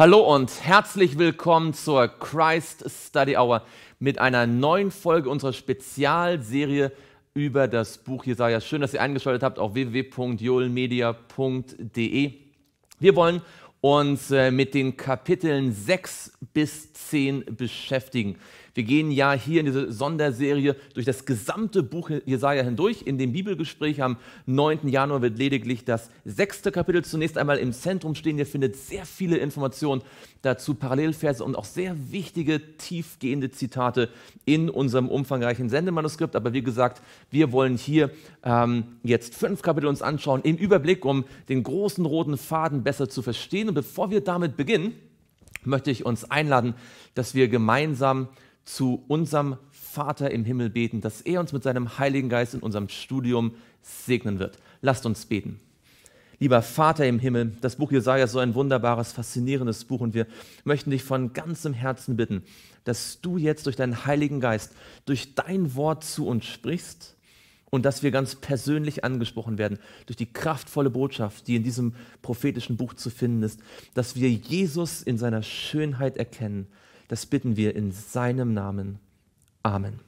Hallo und herzlich willkommen zur Christ Study Hour mit einer neuen Folge unserer Spezialserie über das Buch Jesaja. Schön, dass ihr eingeschaltet habt auf www.joelmedia.de. Wir wollen uns äh, mit den Kapiteln 6 bis 10 beschäftigen. Wir gehen ja hier in dieser Sonderserie durch das gesamte Buch Jesaja hindurch. In dem Bibelgespräch am 9. Januar wird lediglich das sechste Kapitel zunächst einmal im Zentrum stehen. Ihr findet sehr viele Informationen dazu, Parallelverse und auch sehr wichtige, tiefgehende Zitate in unserem umfangreichen Sendemanuskript. Aber wie gesagt, wir wollen hier ähm, jetzt fünf Kapitel uns anschauen im Überblick, um den großen roten Faden besser zu verstehen. Und bevor wir damit beginnen, möchte ich uns einladen, dass wir gemeinsam zu unserem Vater im Himmel beten, dass er uns mit seinem Heiligen Geist in unserem Studium segnen wird. Lasst uns beten. Lieber Vater im Himmel, das Buch Jesaja ist so ein wunderbares, faszinierendes Buch und wir möchten dich von ganzem Herzen bitten, dass du jetzt durch deinen Heiligen Geist, durch dein Wort zu uns sprichst und dass wir ganz persönlich angesprochen werden durch die kraftvolle Botschaft, die in diesem prophetischen Buch zu finden ist, dass wir Jesus in seiner Schönheit erkennen das bitten wir in seinem Namen. Amen.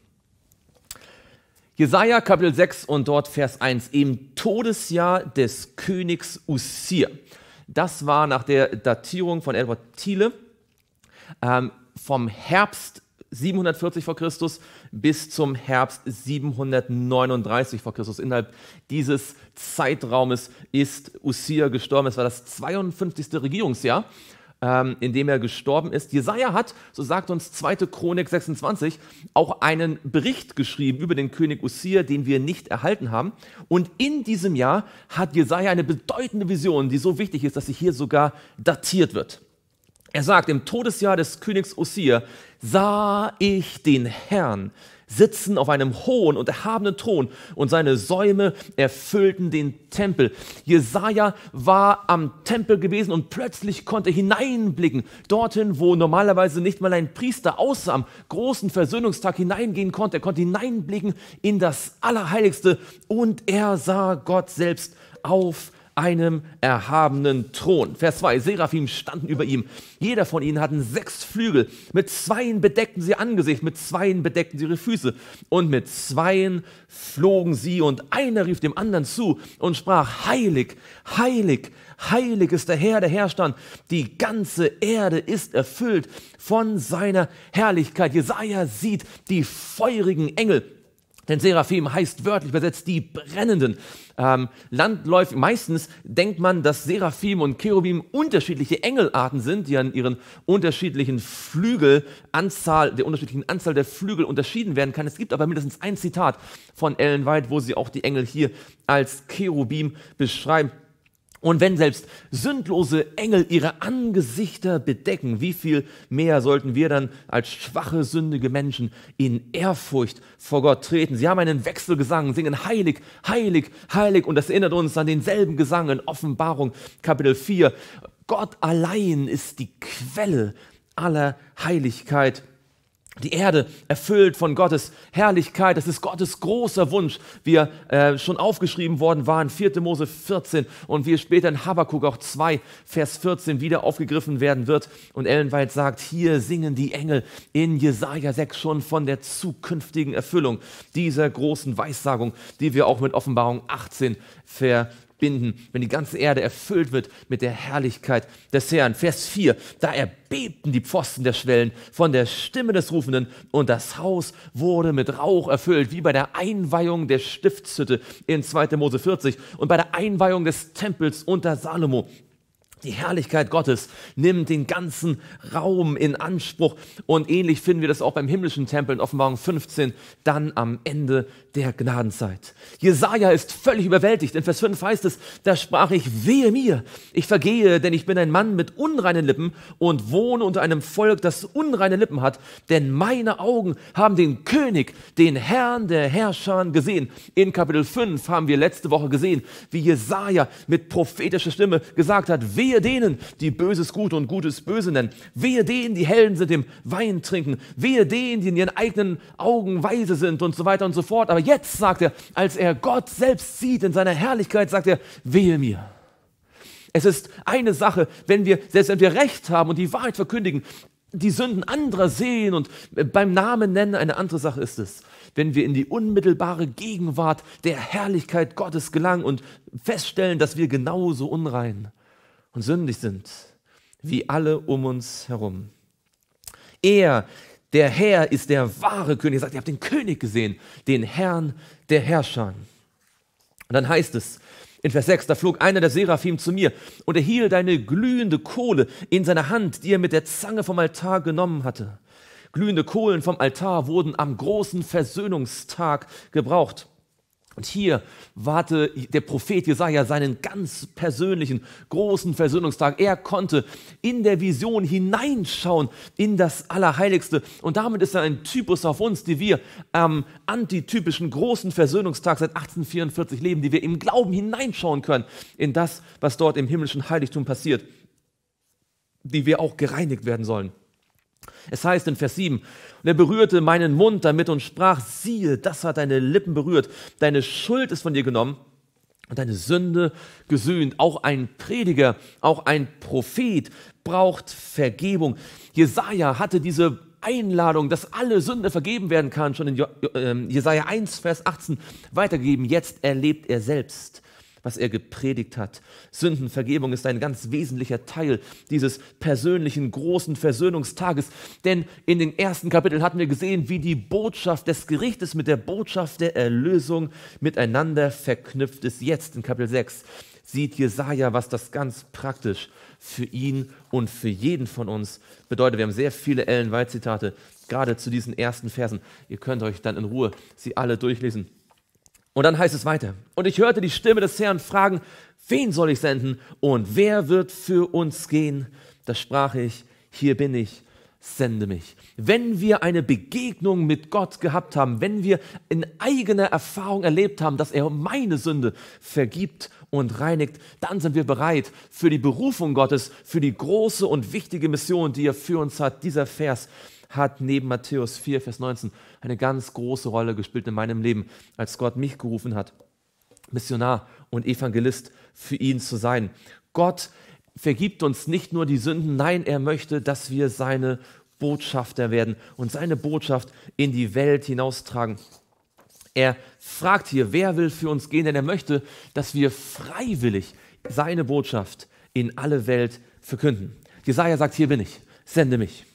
Jesaja Kapitel 6 und dort Vers 1 im Todesjahr des Königs Usir. Das war nach der Datierung von Edward Thiele ähm, vom Herbst 740 vor Christus bis zum Herbst 739 vor Christus. Innerhalb dieses Zeitraumes ist Usir gestorben. Es war das 52. Regierungsjahr ähm, in dem er gestorben ist. Jesaja hat, so sagt uns 2. Chronik 26, auch einen Bericht geschrieben über den König Usir, den wir nicht erhalten haben. Und in diesem Jahr hat Jesaja eine bedeutende Vision, die so wichtig ist, dass sie hier sogar datiert wird. Er sagt, im Todesjahr des Königs Usir sah ich den Herrn, sitzen auf einem hohen und erhabenen Thron und seine Säume erfüllten den Tempel. Jesaja war am Tempel gewesen und plötzlich konnte hineinblicken, dorthin, wo normalerweise nicht mal ein Priester außer am großen Versöhnungstag hineingehen konnte. Er konnte hineinblicken in das Allerheiligste und er sah Gott selbst auf einem erhabenen Thron. Vers 2, Seraphim standen über ihm. Jeder von ihnen hatten sechs Flügel. Mit zweien bedeckten sie Angesicht, mit zweien bedeckten sie ihre Füße. Und mit zweien flogen sie und einer rief dem anderen zu und sprach, heilig, heilig, heilig ist der Herr, der Herrscher. Die ganze Erde ist erfüllt von seiner Herrlichkeit. Jesaja sieht die feurigen Engel denn Seraphim heißt wörtlich übersetzt die brennenden. Ähm, landläufig, meistens denkt man, dass Seraphim und Cherubim unterschiedliche Engelarten sind, die an ihren unterschiedlichen Flügelanzahl, der unterschiedlichen Anzahl der Flügel unterschieden werden kann. Es gibt aber mindestens ein Zitat von Ellen White, wo sie auch die Engel hier als Cherubim beschreibt. Und wenn selbst sündlose Engel ihre Angesichter bedecken, wie viel mehr sollten wir dann als schwache, sündige Menschen in Ehrfurcht vor Gott treten? Sie haben einen Wechselgesang, singen heilig, heilig, heilig. Und das erinnert uns an denselben Gesang in Offenbarung Kapitel 4. Gott allein ist die Quelle aller Heiligkeit die Erde erfüllt von Gottes Herrlichkeit. Das ist Gottes großer Wunsch, wie er äh, schon aufgeschrieben worden war in 4. Mose 14 und wie später in Habakkuk auch 2, Vers 14 wieder aufgegriffen werden wird. Und Ellen sagt, hier singen die Engel in Jesaja 6 schon von der zukünftigen Erfüllung dieser großen Weissagung, die wir auch mit Offenbarung 18 ver binden, wenn die ganze Erde erfüllt wird mit der Herrlichkeit des Herrn. Vers 4, da erbebten die Pfosten der Schwellen von der Stimme des Rufenden und das Haus wurde mit Rauch erfüllt, wie bei der Einweihung der Stiftshütte in 2. Mose 40 und bei der Einweihung des Tempels unter Salomo. Die Herrlichkeit Gottes nimmt den ganzen Raum in Anspruch und ähnlich finden wir das auch beim himmlischen Tempel in Offenbarung 15, dann am Ende der Gnadenzeit. Jesaja ist völlig überwältigt. In Vers 5 heißt es, da sprach ich, wehe mir, ich vergehe, denn ich bin ein Mann mit unreinen Lippen und wohne unter einem Volk, das unreine Lippen hat, denn meine Augen haben den König, den Herrn der Herrscher gesehen. In Kapitel 5 haben wir letzte Woche gesehen, wie Jesaja mit prophetischer Stimme gesagt hat, wehe Wehe denen, die Böses Gut und Gutes Böse nennen. Wehe denen, die Hellen sind, dem Wein trinken. Wehe denen, die in ihren eigenen Augen weise sind und so weiter und so fort. Aber jetzt sagt er, als er Gott selbst sieht in seiner Herrlichkeit, sagt er, wehe mir. Es ist eine Sache, wenn wir, selbst wenn wir Recht haben und die Wahrheit verkündigen, die Sünden anderer sehen und beim Namen nennen, eine andere Sache ist es, wenn wir in die unmittelbare Gegenwart der Herrlichkeit Gottes gelangen und feststellen, dass wir genauso unrein, sind und sündig sind, wie alle um uns herum. Er, der Herr, ist der wahre König. Er sagt, ihr habt den König gesehen, den Herrn der Herrscher. Und dann heißt es, in Vers 6, da flog einer der Seraphim zu mir und er hielt eine glühende Kohle in seiner Hand, die er mit der Zange vom Altar genommen hatte. Glühende Kohlen vom Altar wurden am großen Versöhnungstag gebraucht. Und hier warte der Prophet Jesaja seinen ganz persönlichen, großen Versöhnungstag. Er konnte in der Vision hineinschauen in das Allerheiligste. Und damit ist er ein Typus auf uns, die wir am ähm, antitypischen großen Versöhnungstag seit 1844 leben, die wir im Glauben hineinschauen können in das, was dort im himmlischen Heiligtum passiert, die wir auch gereinigt werden sollen. Es heißt in Vers 7, und er berührte meinen Mund damit und sprach, siehe, das hat deine Lippen berührt, deine Schuld ist von dir genommen und deine Sünde gesühnt. Auch ein Prediger, auch ein Prophet braucht Vergebung. Jesaja hatte diese Einladung, dass alle Sünde vergeben werden kann, schon in ähm, Jesaja 1, Vers 18 weitergegeben. Jetzt erlebt er selbst was er gepredigt hat. Sündenvergebung ist ein ganz wesentlicher Teil dieses persönlichen großen Versöhnungstages. Denn in den ersten Kapiteln hatten wir gesehen, wie die Botschaft des Gerichtes mit der Botschaft der Erlösung miteinander verknüpft ist. Jetzt in Kapitel 6 sieht Jesaja, was das ganz praktisch für ihn und für jeden von uns bedeutet. Wir haben sehr viele Ellen White Zitate, gerade zu diesen ersten Versen. Ihr könnt euch dann in Ruhe sie alle durchlesen. Und dann heißt es weiter. Und ich hörte die Stimme des Herrn fragen, wen soll ich senden und wer wird für uns gehen? Da sprach ich, hier bin ich, sende mich. Wenn wir eine Begegnung mit Gott gehabt haben, wenn wir in eigener Erfahrung erlebt haben, dass er meine Sünde vergibt und reinigt, dann sind wir bereit für die Berufung Gottes, für die große und wichtige Mission, die er für uns hat. Dieser Vers hat neben Matthäus 4, Vers 19 eine ganz große Rolle gespielt in meinem Leben, als Gott mich gerufen hat, Missionar und Evangelist für ihn zu sein. Gott vergibt uns nicht nur die Sünden, nein, er möchte, dass wir seine Botschafter werden und seine Botschaft in die Welt hinaustragen. Er fragt hier, wer will für uns gehen, denn er möchte, dass wir freiwillig seine Botschaft in alle Welt verkünden. Jesaja sagt: Hier bin ich, sende mich.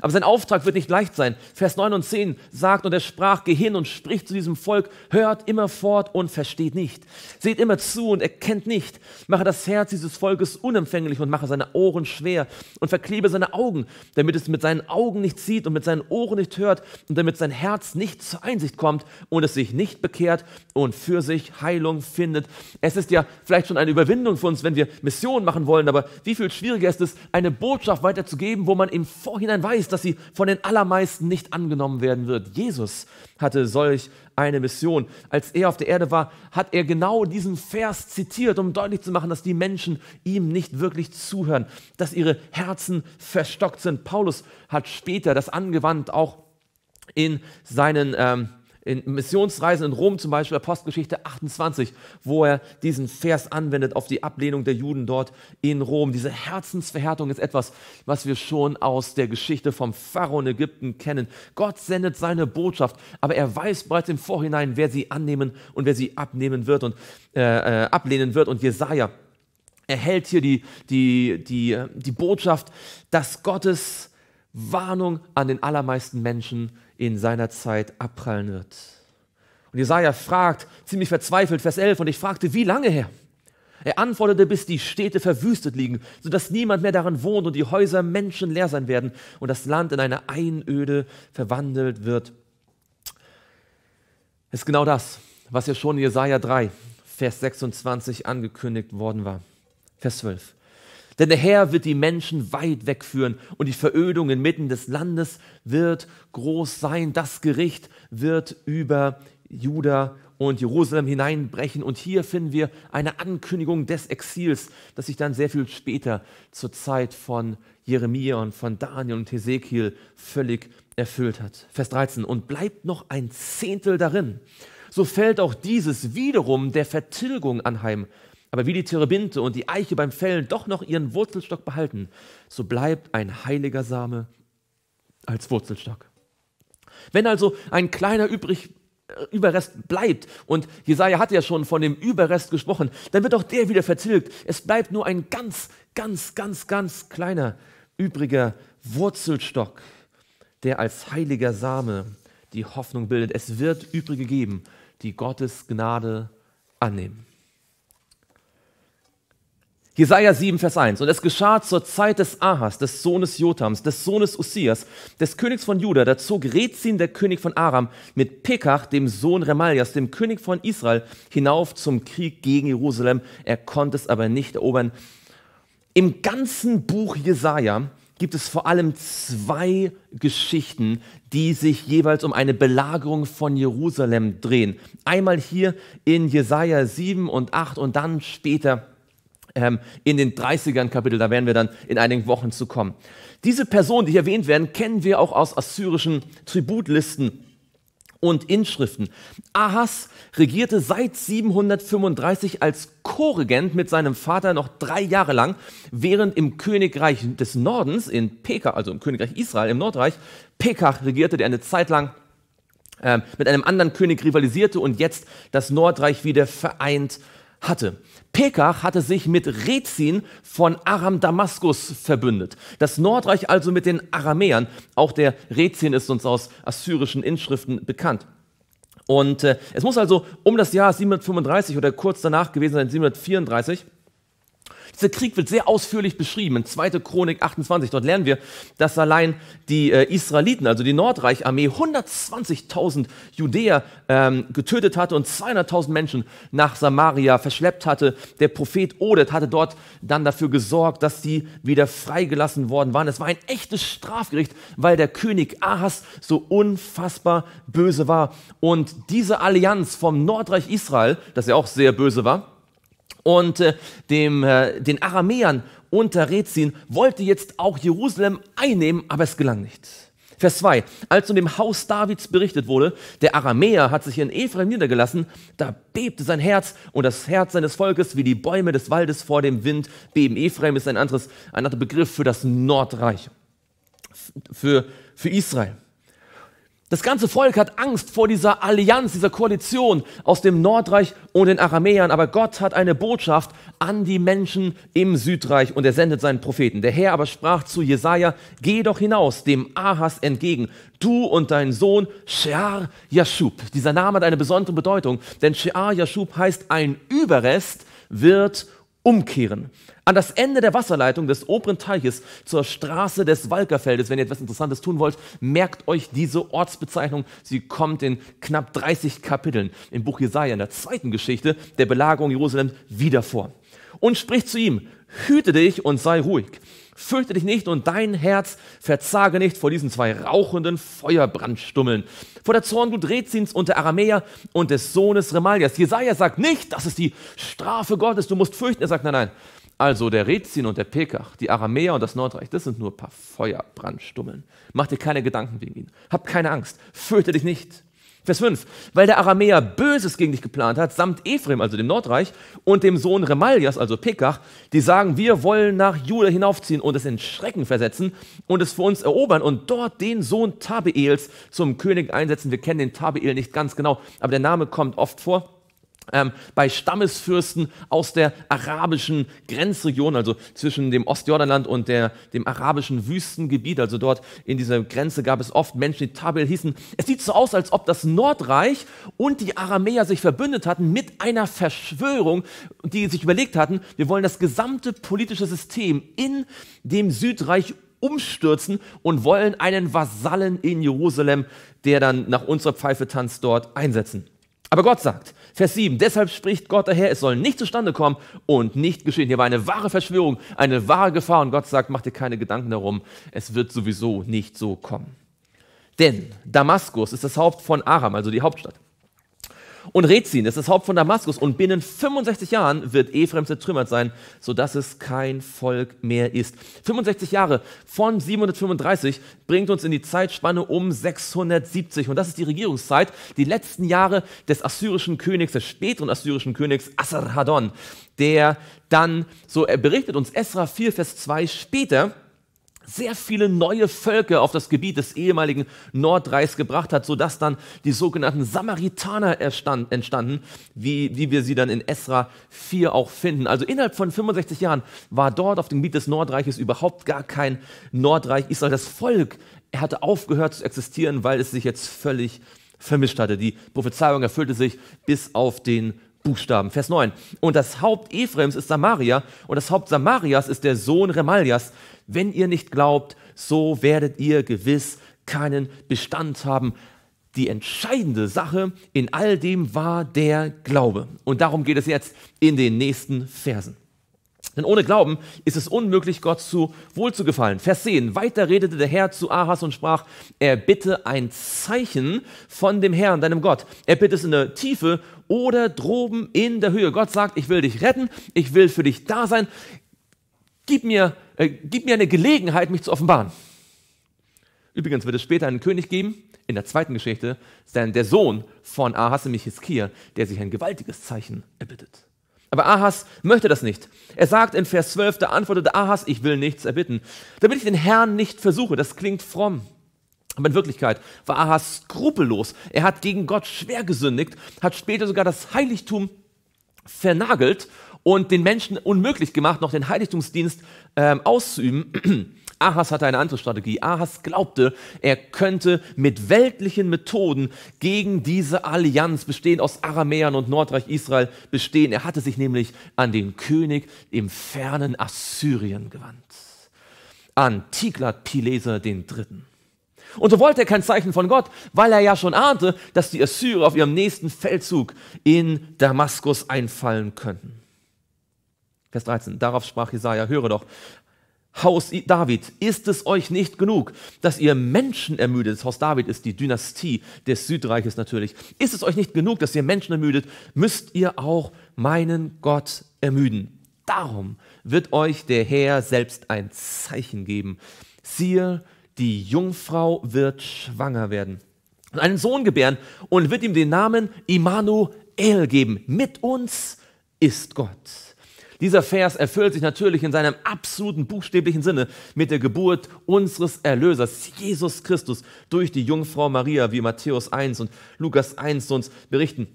Aber sein Auftrag wird nicht leicht sein. Vers 9 und 10 sagt, und er sprach, geh hin und sprich zu diesem Volk, hört immer fort und versteht nicht. Seht immer zu und erkennt nicht. Mache das Herz dieses Volkes unempfänglich und mache seine Ohren schwer und verklebe seine Augen, damit es mit seinen Augen nicht sieht und mit seinen Ohren nicht hört und damit sein Herz nicht zur Einsicht kommt und es sich nicht bekehrt und für sich Heilung findet. Es ist ja vielleicht schon eine Überwindung für uns, wenn wir Missionen machen wollen, aber wie viel schwieriger ist es, eine Botschaft weiterzugeben, wo man im Vorhinein weiß, ist, dass sie von den allermeisten nicht angenommen werden wird. Jesus hatte solch eine Mission. Als er auf der Erde war, hat er genau diesen Vers zitiert, um deutlich zu machen, dass die Menschen ihm nicht wirklich zuhören, dass ihre Herzen verstockt sind. Paulus hat später das angewandt, auch in seinen ähm, in Missionsreisen in Rom zum Beispiel, Apostelgeschichte 28, wo er diesen Vers anwendet auf die Ablehnung der Juden dort in Rom. Diese Herzensverhärtung ist etwas, was wir schon aus der Geschichte vom Pharao in Ägypten kennen. Gott sendet seine Botschaft, aber er weiß bereits im Vorhinein, wer sie annehmen und wer sie abnehmen wird und äh, äh ablehnen wird. Und Jesaja erhält hier die, die, die, äh, die Botschaft, dass Gottes Warnung an den allermeisten Menschen in seiner Zeit abprallen wird. Und Jesaja fragt, ziemlich verzweifelt, Vers 11, und ich fragte, wie lange her? Er antwortete, bis die Städte verwüstet liegen, sodass niemand mehr daran wohnt und die Häuser menschenleer sein werden und das Land in eine Einöde verwandelt wird. Das ist genau das, was ja schon in Jesaja 3, Vers 26 angekündigt worden war. Vers 12. Denn der Herr wird die Menschen weit wegführen und die Verödung inmitten des Landes wird groß sein. Das Gericht wird über Juda und Jerusalem hineinbrechen. Und hier finden wir eine Ankündigung des Exils, das sich dann sehr viel später zur Zeit von Jeremia und von Daniel und Hesekiel völlig erfüllt hat. Vers 13. Und bleibt noch ein Zehntel darin. So fällt auch dieses wiederum der Vertilgung anheim, aber wie die Terebinte und die Eiche beim Fällen doch noch ihren Wurzelstock behalten, so bleibt ein heiliger Same als Wurzelstock. Wenn also ein kleiner übrig äh, Überrest bleibt. Und Jesaja hat ja schon von dem Überrest gesprochen. Dann wird auch der wieder verzilgt. Es bleibt nur ein ganz, ganz, ganz, ganz kleiner übriger Wurzelstock, der als heiliger Same die Hoffnung bildet. Es wird übrige geben, die Gottes Gnade annehmen. Jesaja 7, Vers 1. Und es geschah zur Zeit des Ahas, des Sohnes Jotams, des Sohnes Ussias, des Königs von Juda. Da zog Rezin, der König von Aram, mit Pekach, dem Sohn Remalias, dem König von Israel, hinauf zum Krieg gegen Jerusalem. Er konnte es aber nicht erobern. Im ganzen Buch Jesaja gibt es vor allem zwei Geschichten, die sich jeweils um eine Belagerung von Jerusalem drehen. Einmal hier in Jesaja 7 und 8 und dann später ähm, in den 30ern Kapitel, da werden wir dann in einigen Wochen zu kommen. Diese Personen, die hier erwähnt werden, kennen wir auch aus assyrischen Tributlisten und Inschriften. Ahas regierte seit 735 als co mit seinem Vater noch drei Jahre lang, während im Königreich des Nordens, in Pekah, also im Königreich Israel, im Nordreich, Pekah regierte, der eine Zeit lang äh, mit einem anderen König rivalisierte und jetzt das Nordreich wieder vereint hatte. Pekach hatte sich mit Rezin von Aram Damaskus verbündet. Das Nordreich also mit den Aramäern. Auch der Rezin ist uns aus assyrischen Inschriften bekannt. Und äh, es muss also um das Jahr 735 oder kurz danach gewesen sein, 734, dieser Krieg wird sehr ausführlich beschrieben in 2. Chronik 28. Dort lernen wir, dass allein die äh, Israeliten, also die Nordreicharmee, 120.000 Judäer ähm, getötet hatte und 200.000 Menschen nach Samaria verschleppt hatte. Der Prophet Odet hatte dort dann dafür gesorgt, dass sie wieder freigelassen worden waren. Es war ein echtes Strafgericht, weil der König Ahas so unfassbar böse war. Und diese Allianz vom Nordreich Israel, das ja auch sehr böse war, und äh, dem, äh, den Aramäern unter Rezin wollte jetzt auch Jerusalem einnehmen, aber es gelang nicht. Vers 2. Als von dem Haus Davids berichtet wurde, der Aramäer hat sich in Ephraim niedergelassen, da bebte sein Herz und das Herz seines Volkes wie die Bäume des Waldes vor dem Wind beben. Ephraim ist ein, anderes, ein anderer Begriff für das Nordreich, für, für Israel. Das ganze Volk hat Angst vor dieser Allianz, dieser Koalition aus dem Nordreich und den Aramäern. Aber Gott hat eine Botschaft an die Menschen im Südreich und er sendet seinen Propheten. Der Herr aber sprach zu Jesaja, geh doch hinaus dem Ahas entgegen, du und dein Sohn Shear Yashub. Dieser Name hat eine besondere Bedeutung, denn Shear Yashub heißt ein Überrest wird umkehren an das Ende der Wasserleitung des oberen Teiches zur Straße des Walkerfeldes. Wenn ihr etwas Interessantes tun wollt, merkt euch diese Ortsbezeichnung. Sie kommt in knapp 30 Kapiteln im Buch Jesaja, in der zweiten Geschichte der Belagerung Jerusalem wieder vor. Und spricht zu ihm, hüte dich und sei ruhig. Fürchte dich nicht und dein Herz verzage nicht vor diesen zwei rauchenden Feuerbrandstummeln. Vor der Zornglut Rezins und der Aramäer und des Sohnes Remalias. Jesaja sagt nicht, das ist die Strafe Gottes, du musst fürchten. Er sagt, nein, nein, also der Rezin und der Pekach, die Aramäer und das Nordreich, das sind nur ein paar Feuerbrandstummeln. Mach dir keine Gedanken wegen ihnen. Hab keine Angst. Fürchte dich nicht. Vers 5. Weil der Aramäer Böses gegen dich geplant hat, samt Ephraim, also dem Nordreich, und dem Sohn Remalias, also Pekach, die sagen, wir wollen nach Juda hinaufziehen und es in Schrecken versetzen und es für uns erobern und dort den Sohn Tabeels zum König einsetzen. Wir kennen den Tabeel nicht ganz genau, aber der Name kommt oft vor ähm, bei Stammesfürsten aus der arabischen Grenzregion, also zwischen dem Ostjordanland und der, dem arabischen Wüstengebiet, also dort in dieser Grenze gab es oft Menschen, die Tabel hießen. Es sieht so aus, als ob das Nordreich und die Aramäer sich verbündet hatten mit einer Verschwörung, die sich überlegt hatten, wir wollen das gesamte politische System in dem Südreich umstürzen und wollen einen Vasallen in Jerusalem, der dann nach unserer Pfeife tanzt, dort einsetzen. Aber Gott sagt, Vers 7, deshalb spricht Gott daher, es soll nicht zustande kommen und nicht geschehen. Hier war eine wahre Verschwörung, eine wahre Gefahr und Gott sagt, mach dir keine Gedanken darum, es wird sowieso nicht so kommen. Denn Damaskus ist das Haupt von Aram, also die Hauptstadt und Rezin, das ist das Haupt von Damaskus. Und binnen 65 Jahren wird Ephraim zertrümmert sein, sodass es kein Volk mehr ist. 65 Jahre von 735 bringt uns in die Zeitspanne um 670. Und das ist die Regierungszeit, die letzten Jahre des assyrischen Königs, des späteren assyrischen Königs Assarhaddon, der dann, so berichtet uns Esra 4, Vers 2 später, sehr viele neue Völker auf das Gebiet des ehemaligen Nordreichs gebracht hat, sodass dann die sogenannten Samaritaner entstanden, wie, wie wir sie dann in Esra 4 auch finden. Also innerhalb von 65 Jahren war dort auf dem Gebiet des Nordreiches überhaupt gar kein Nordreich Israel. Das Volk hatte aufgehört zu existieren, weil es sich jetzt völlig vermischt hatte. Die Prophezeiung erfüllte sich bis auf den Buchstaben. Vers 9. Und das Haupt Ephraims ist Samaria und das Haupt Samarias ist der Sohn Remaljas, wenn ihr nicht glaubt, so werdet ihr gewiss keinen Bestand haben. Die entscheidende Sache in all dem war der Glaube. Und darum geht es jetzt in den nächsten Versen. Denn ohne Glauben ist es unmöglich, Gott zu wohlzugefallen. Vers 10. Weiter redete der Herr zu Ahas und sprach, er bitte ein Zeichen von dem Herrn, deinem Gott. Er bittet es in der Tiefe oder droben in der Höhe. Gott sagt, ich will dich retten, ich will für dich da sein. Gib mir äh, gib mir eine Gelegenheit, mich zu offenbaren. Übrigens wird es später einen König geben, in der zweiten Geschichte, denn der Sohn von Ahas, nämlich Hiskia, der sich ein gewaltiges Zeichen erbittet. Aber Ahas möchte das nicht. Er sagt in Vers 12, da antwortete Ahas, ich will nichts erbitten, damit ich den Herrn nicht versuche. Das klingt fromm. Aber in Wirklichkeit war Ahas skrupellos. Er hat gegen Gott schwer gesündigt, hat später sogar das Heiligtum vernagelt und den Menschen unmöglich gemacht, noch den Heiligtumsdienst ähm, auszuüben. Ahas hatte eine andere Strategie. Ahas glaubte, er könnte mit weltlichen Methoden gegen diese Allianz, bestehend aus Aramäern und Nordreich Israel, bestehen. Er hatte sich nämlich an den König im fernen Assyrien gewandt. An Tiglat-Pileser III. Und so wollte er kein Zeichen von Gott, weil er ja schon ahnte, dass die Assyrer auf ihrem nächsten Feldzug in Damaskus einfallen könnten. Vers 13. Darauf sprach Jesaja: Höre doch, Haus David, ist es euch nicht genug, dass ihr Menschen ermüdet? Das Haus David ist die Dynastie des Südreiches natürlich. Ist es euch nicht genug, dass ihr Menschen ermüdet? Müsst ihr auch meinen Gott ermüden? Darum wird euch der Herr selbst ein Zeichen geben. Siehe, die Jungfrau wird schwanger werden und einen Sohn gebären und wird ihm den Namen Immanuel geben. Mit uns ist Gott. Dieser Vers erfüllt sich natürlich in seinem absoluten buchstäblichen Sinne mit der Geburt unseres Erlösers, Jesus Christus, durch die Jungfrau Maria, wie Matthäus 1 und Lukas 1 uns berichten.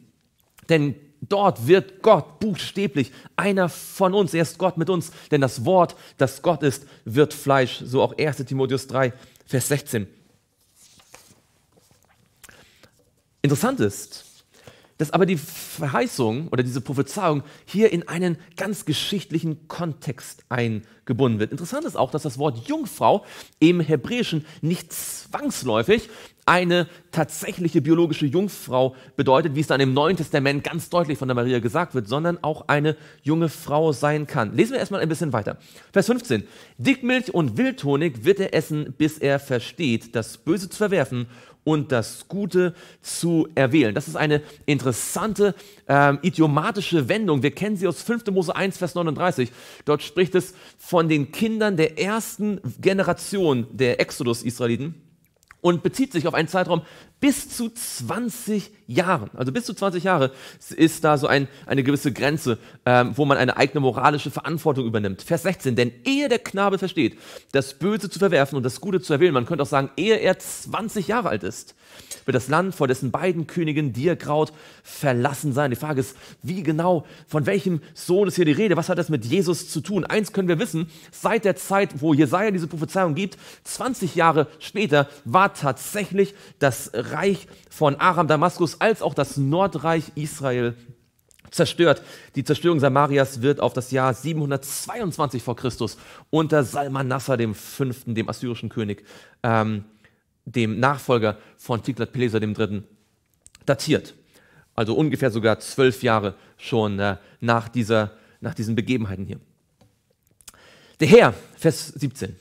Denn dort wird Gott buchstäblich einer von uns. Er ist Gott mit uns, denn das Wort, das Gott ist, wird Fleisch. So auch 1 Timotheus 3, Vers 16. Interessant ist, dass aber die Verheißung oder diese Prophezeiung hier in einen ganz geschichtlichen Kontext eingebunden wird. Interessant ist auch, dass das Wort Jungfrau im Hebräischen nicht zwangsläufig eine tatsächliche biologische Jungfrau bedeutet, wie es dann im Neuen Testament ganz deutlich von der Maria gesagt wird, sondern auch eine junge Frau sein kann. Lesen wir erstmal ein bisschen weiter. Vers 15. Dickmilch und Wildhonig wird er essen, bis er versteht, das Böse zu verwerfen und das Gute zu erwählen. Das ist eine interessante ähm, idiomatische Wendung. Wir kennen sie aus 5. Mose 1, Vers 39. Dort spricht es von den Kindern der ersten Generation der Exodus-Israeliten und bezieht sich auf einen Zeitraum bis zu 20 Jahren. Also bis zu 20 Jahre ist da so ein, eine gewisse Grenze, ähm, wo man eine eigene moralische Verantwortung übernimmt. Vers 16, denn ehe der Knabe versteht, das Böse zu verwerfen und das Gute zu erwählen, man könnte auch sagen, ehe er 20 Jahre alt ist, wird das Land vor dessen beiden Königen dir graut verlassen sein. Die Frage ist, wie genau, von welchem Sohn ist hier die Rede? Was hat das mit Jesus zu tun? Eins können wir wissen, seit der Zeit, wo Jesaja diese Prophezeiung gibt, 20 Jahre später war tatsächlich das Reich von Aram Damaskus als auch das Nordreich Israel zerstört. Die Zerstörung Samarias wird auf das Jahr 722 vor Christus unter Salmanassar dem Fünften, dem assyrischen König, ähm, dem Nachfolger von tiglath pileser III., datiert. Also ungefähr sogar zwölf Jahre schon äh, nach, dieser, nach diesen Begebenheiten hier. Der Herr, Vers 17,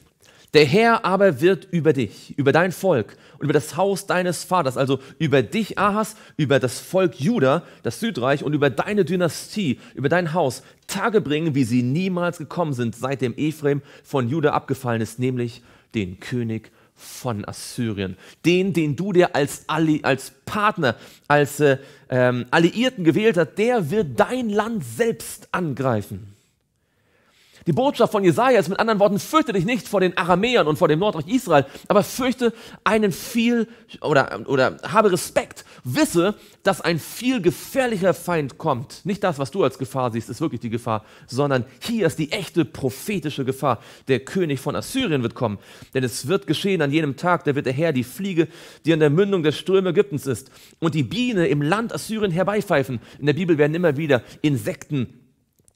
der Herr aber wird über dich, über dein Volk und über das Haus deines Vaters, also über dich, Ahas, über das Volk Juda, das Südreich und über deine Dynastie, über dein Haus, Tage bringen, wie sie niemals gekommen sind, seitdem Ephraim von Juda abgefallen ist, nämlich den König von Assyrien. Den, den du dir als, Alli, als Partner, als äh, ähm, Alliierten gewählt hast, der wird dein Land selbst angreifen. Die Botschaft von Jesaja ist mit anderen Worten, fürchte dich nicht vor den Aramäern und vor dem Nordreich Israel, aber fürchte einen viel oder, oder habe Respekt. Wisse, dass ein viel gefährlicher Feind kommt. Nicht das, was du als Gefahr siehst, ist wirklich die Gefahr, sondern hier ist die echte prophetische Gefahr. Der König von Assyrien wird kommen, denn es wird geschehen an jenem Tag, da wird der Herr die Fliege, die an der Mündung der Ströme Ägyptens ist, und die Biene im Land Assyrien herbeipfeifen. In der Bibel werden immer wieder Insekten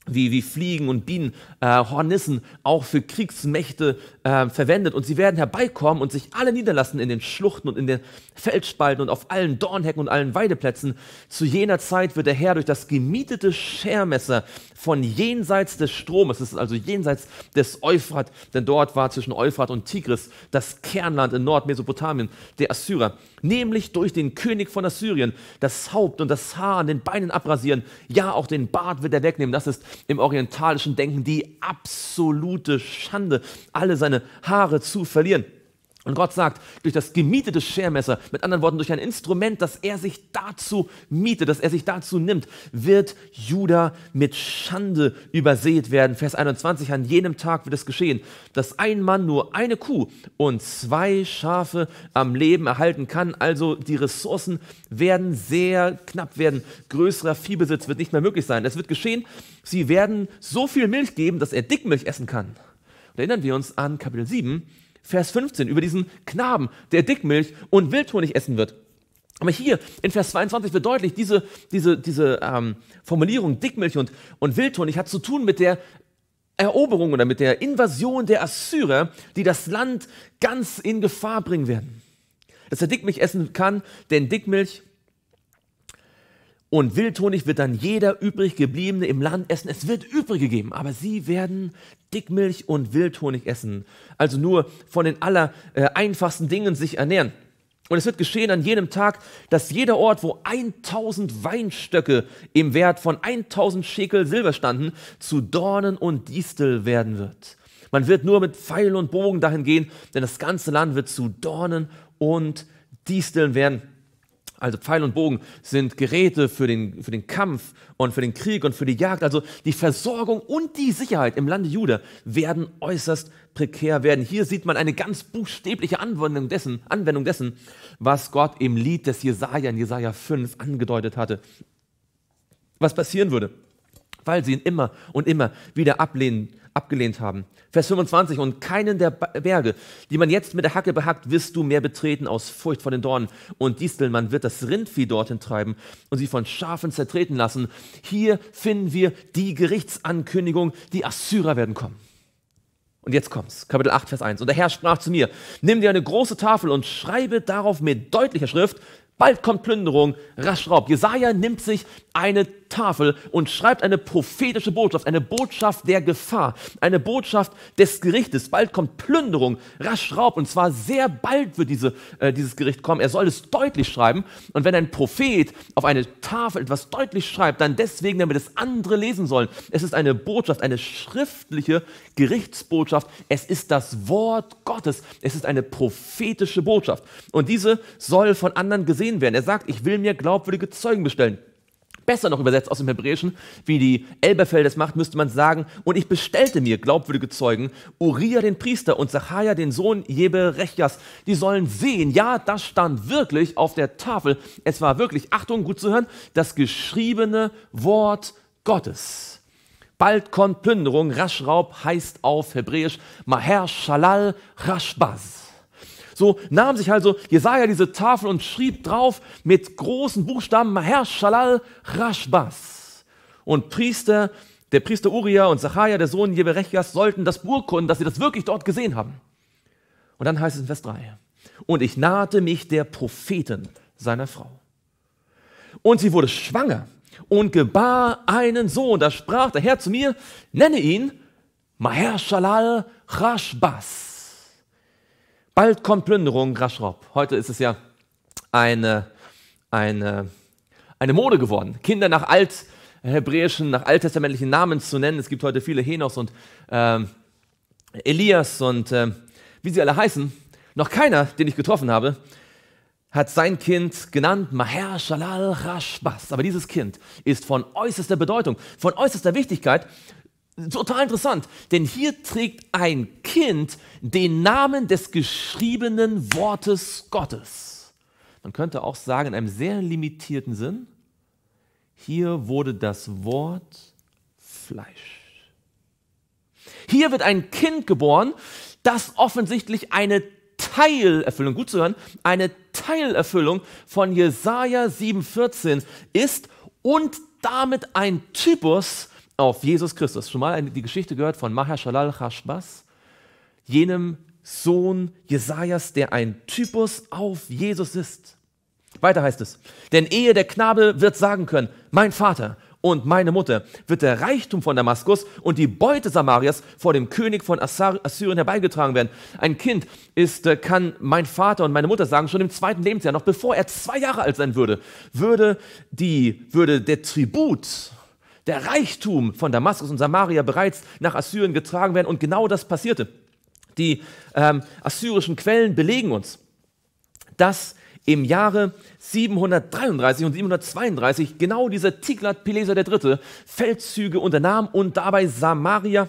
wie, wie Fliegen und Bienen, äh, Hornissen auch für Kriegsmächte äh, verwendet. Und sie werden herbeikommen und sich alle niederlassen in den Schluchten und in den Feldspalten und auf allen Dornhecken und allen Weideplätzen. Zu jener Zeit wird der Herr durch das gemietete Schermesser von jenseits des Stromes, es ist also jenseits des Euphrat, denn dort war zwischen Euphrat und Tigris das Kernland in Nordmesopotamien der Assyrer, nämlich durch den König von Assyrien, das Haupt und das Haar an den Beinen abrasieren, ja auch den Bart wird er wegnehmen, das ist im orientalischen Denken die absolute Schande, alle seine Haare zu verlieren. Und Gott sagt, durch das gemietete Schermesser, mit anderen Worten, durch ein Instrument, das er sich dazu mietet, das er sich dazu nimmt, wird Judah mit Schande übersät werden. Vers 21, an jenem Tag wird es geschehen, dass ein Mann nur eine Kuh und zwei Schafe am Leben erhalten kann. Also die Ressourcen werden sehr knapp werden. Größerer Viehbesitz wird nicht mehr möglich sein. Es wird geschehen, sie werden so viel Milch geben, dass er Dickmilch essen kann. Und erinnern wir uns an Kapitel 7, Vers 15 über diesen Knaben, der Dickmilch und Wildhonig essen wird. Aber hier in Vers 22 wird deutlich, diese, diese, diese ähm, Formulierung Dickmilch und, und Wildhonig hat zu tun mit der Eroberung oder mit der Invasion der Assyrer, die das Land ganz in Gefahr bringen werden. Dass er Dickmilch essen kann, denn Dickmilch und Wildhonig wird dann jeder übrig gebliebene im Land essen. Es wird übrige geben, aber sie werden Dickmilch und Wildhonig essen. Also nur von den aller äh, einfachsten Dingen sich ernähren. Und es wird geschehen an jenem Tag, dass jeder Ort, wo 1000 Weinstöcke im Wert von 1000 Schekel Silber standen, zu Dornen und Distel werden wird. Man wird nur mit Pfeil und Bogen dahin gehen, denn das ganze Land wird zu Dornen und Disteln werden. Also Pfeil und Bogen sind Geräte für den, für den Kampf und für den Krieg und für die Jagd. Also die Versorgung und die Sicherheit im Lande Juda werden äußerst prekär werden. Hier sieht man eine ganz buchstäbliche Anwendung dessen, Anwendung dessen was Gott im Lied des Jesaja in Jesaja 5 angedeutet hatte. Was passieren würde, weil sie ihn immer und immer wieder ablehnen abgelehnt haben. Vers 25, und keinen der Berge, die man jetzt mit der Hacke behackt, wirst du mehr betreten aus Furcht vor den Dornen und Disteln. Man wird das Rindvieh dorthin treiben und sie von Schafen zertreten lassen. Hier finden wir die Gerichtsankündigung, die Assyrer werden kommen. Und jetzt kommt's, Kapitel 8, Vers 1. Und der Herr sprach zu mir, nimm dir eine große Tafel und schreibe darauf mit deutlicher Schrift, Bald kommt Plünderung, rasch Raub. Jesaja nimmt sich eine Tafel und schreibt eine prophetische Botschaft, eine Botschaft der Gefahr, eine Botschaft des Gerichtes. Bald kommt Plünderung, rasch Raub. Und zwar sehr bald wird diese, äh, dieses Gericht kommen. Er soll es deutlich schreiben. Und wenn ein Prophet auf eine Tafel etwas deutlich schreibt, dann deswegen, damit es andere lesen sollen. Es ist eine Botschaft, eine schriftliche Gerichtsbotschaft. Es ist das Wort Gottes. Es ist eine prophetische Botschaft. Und diese soll von anderen gesehen gesehen werden. Er sagt, ich will mir glaubwürdige Zeugen bestellen. Besser noch übersetzt aus dem Hebräischen, wie die Elberfeld es macht, müsste man sagen, und ich bestellte mir glaubwürdige Zeugen, Uriah den Priester und Zacharia den Sohn Jeberechjas. Die sollen sehen, ja, das stand wirklich auf der Tafel. Es war wirklich, Achtung, gut zu hören, das geschriebene Wort Gottes. Bald kommt Plünderung, Raschraub heißt auf Hebräisch Maher Shalal Rashbaz. So nahm sich also Jesaja diese Tafel und schrieb drauf mit großen Buchstaben Herr Shalal Rashbas. Und Priester, der Priester Uriah und Zachariah, der Sohn Jeberechias, sollten das beurkunden, dass sie das wirklich dort gesehen haben. Und dann heißt es in Vers 3, und ich nahte mich der Propheten seiner Frau. Und sie wurde schwanger und gebar einen Sohn. Da sprach der Herr zu mir, nenne ihn Maher Shalal Rashbas Bald kommt Plünderung, Raschrob. Heute ist es ja eine, eine, eine Mode geworden, Kinder nach althebräischen, nach alttestamentlichen Namen zu nennen. Es gibt heute viele Henos und äh, Elias und äh, wie sie alle heißen. Noch keiner, den ich getroffen habe, hat sein Kind genannt Maher Shalal Rashbas. Aber dieses Kind ist von äußerster Bedeutung, von äußerster Wichtigkeit Total interessant, denn hier trägt ein Kind den Namen des geschriebenen Wortes Gottes. Man könnte auch sagen, in einem sehr limitierten Sinn, hier wurde das Wort Fleisch. Hier wird ein Kind geboren, das offensichtlich eine Teilerfüllung, gut zu hören, eine Teilerfüllung von Jesaja 7,14 ist und damit ein Typus, auf Jesus Christus. Schon mal die Geschichte gehört von Mahashalal Chashbas, jenem Sohn Jesajas, der ein Typus auf Jesus ist. Weiter heißt es, denn ehe der Knabe wird sagen können, mein Vater und meine Mutter, wird der Reichtum von Damaskus und die Beute Samarias vor dem König von Assyrien herbeigetragen werden. Ein Kind ist, äh, kann mein Vater und meine Mutter sagen, schon im zweiten Lebensjahr, noch bevor er zwei Jahre alt sein würde, würde, die, würde der Tribut der Reichtum von Damaskus und Samaria bereits nach Assyrien getragen werden. Und genau das passierte. Die ähm, assyrischen Quellen belegen uns, dass im Jahre 733 und 732 genau dieser Tiglat-Pileser III. Feldzüge unternahm und dabei Samaria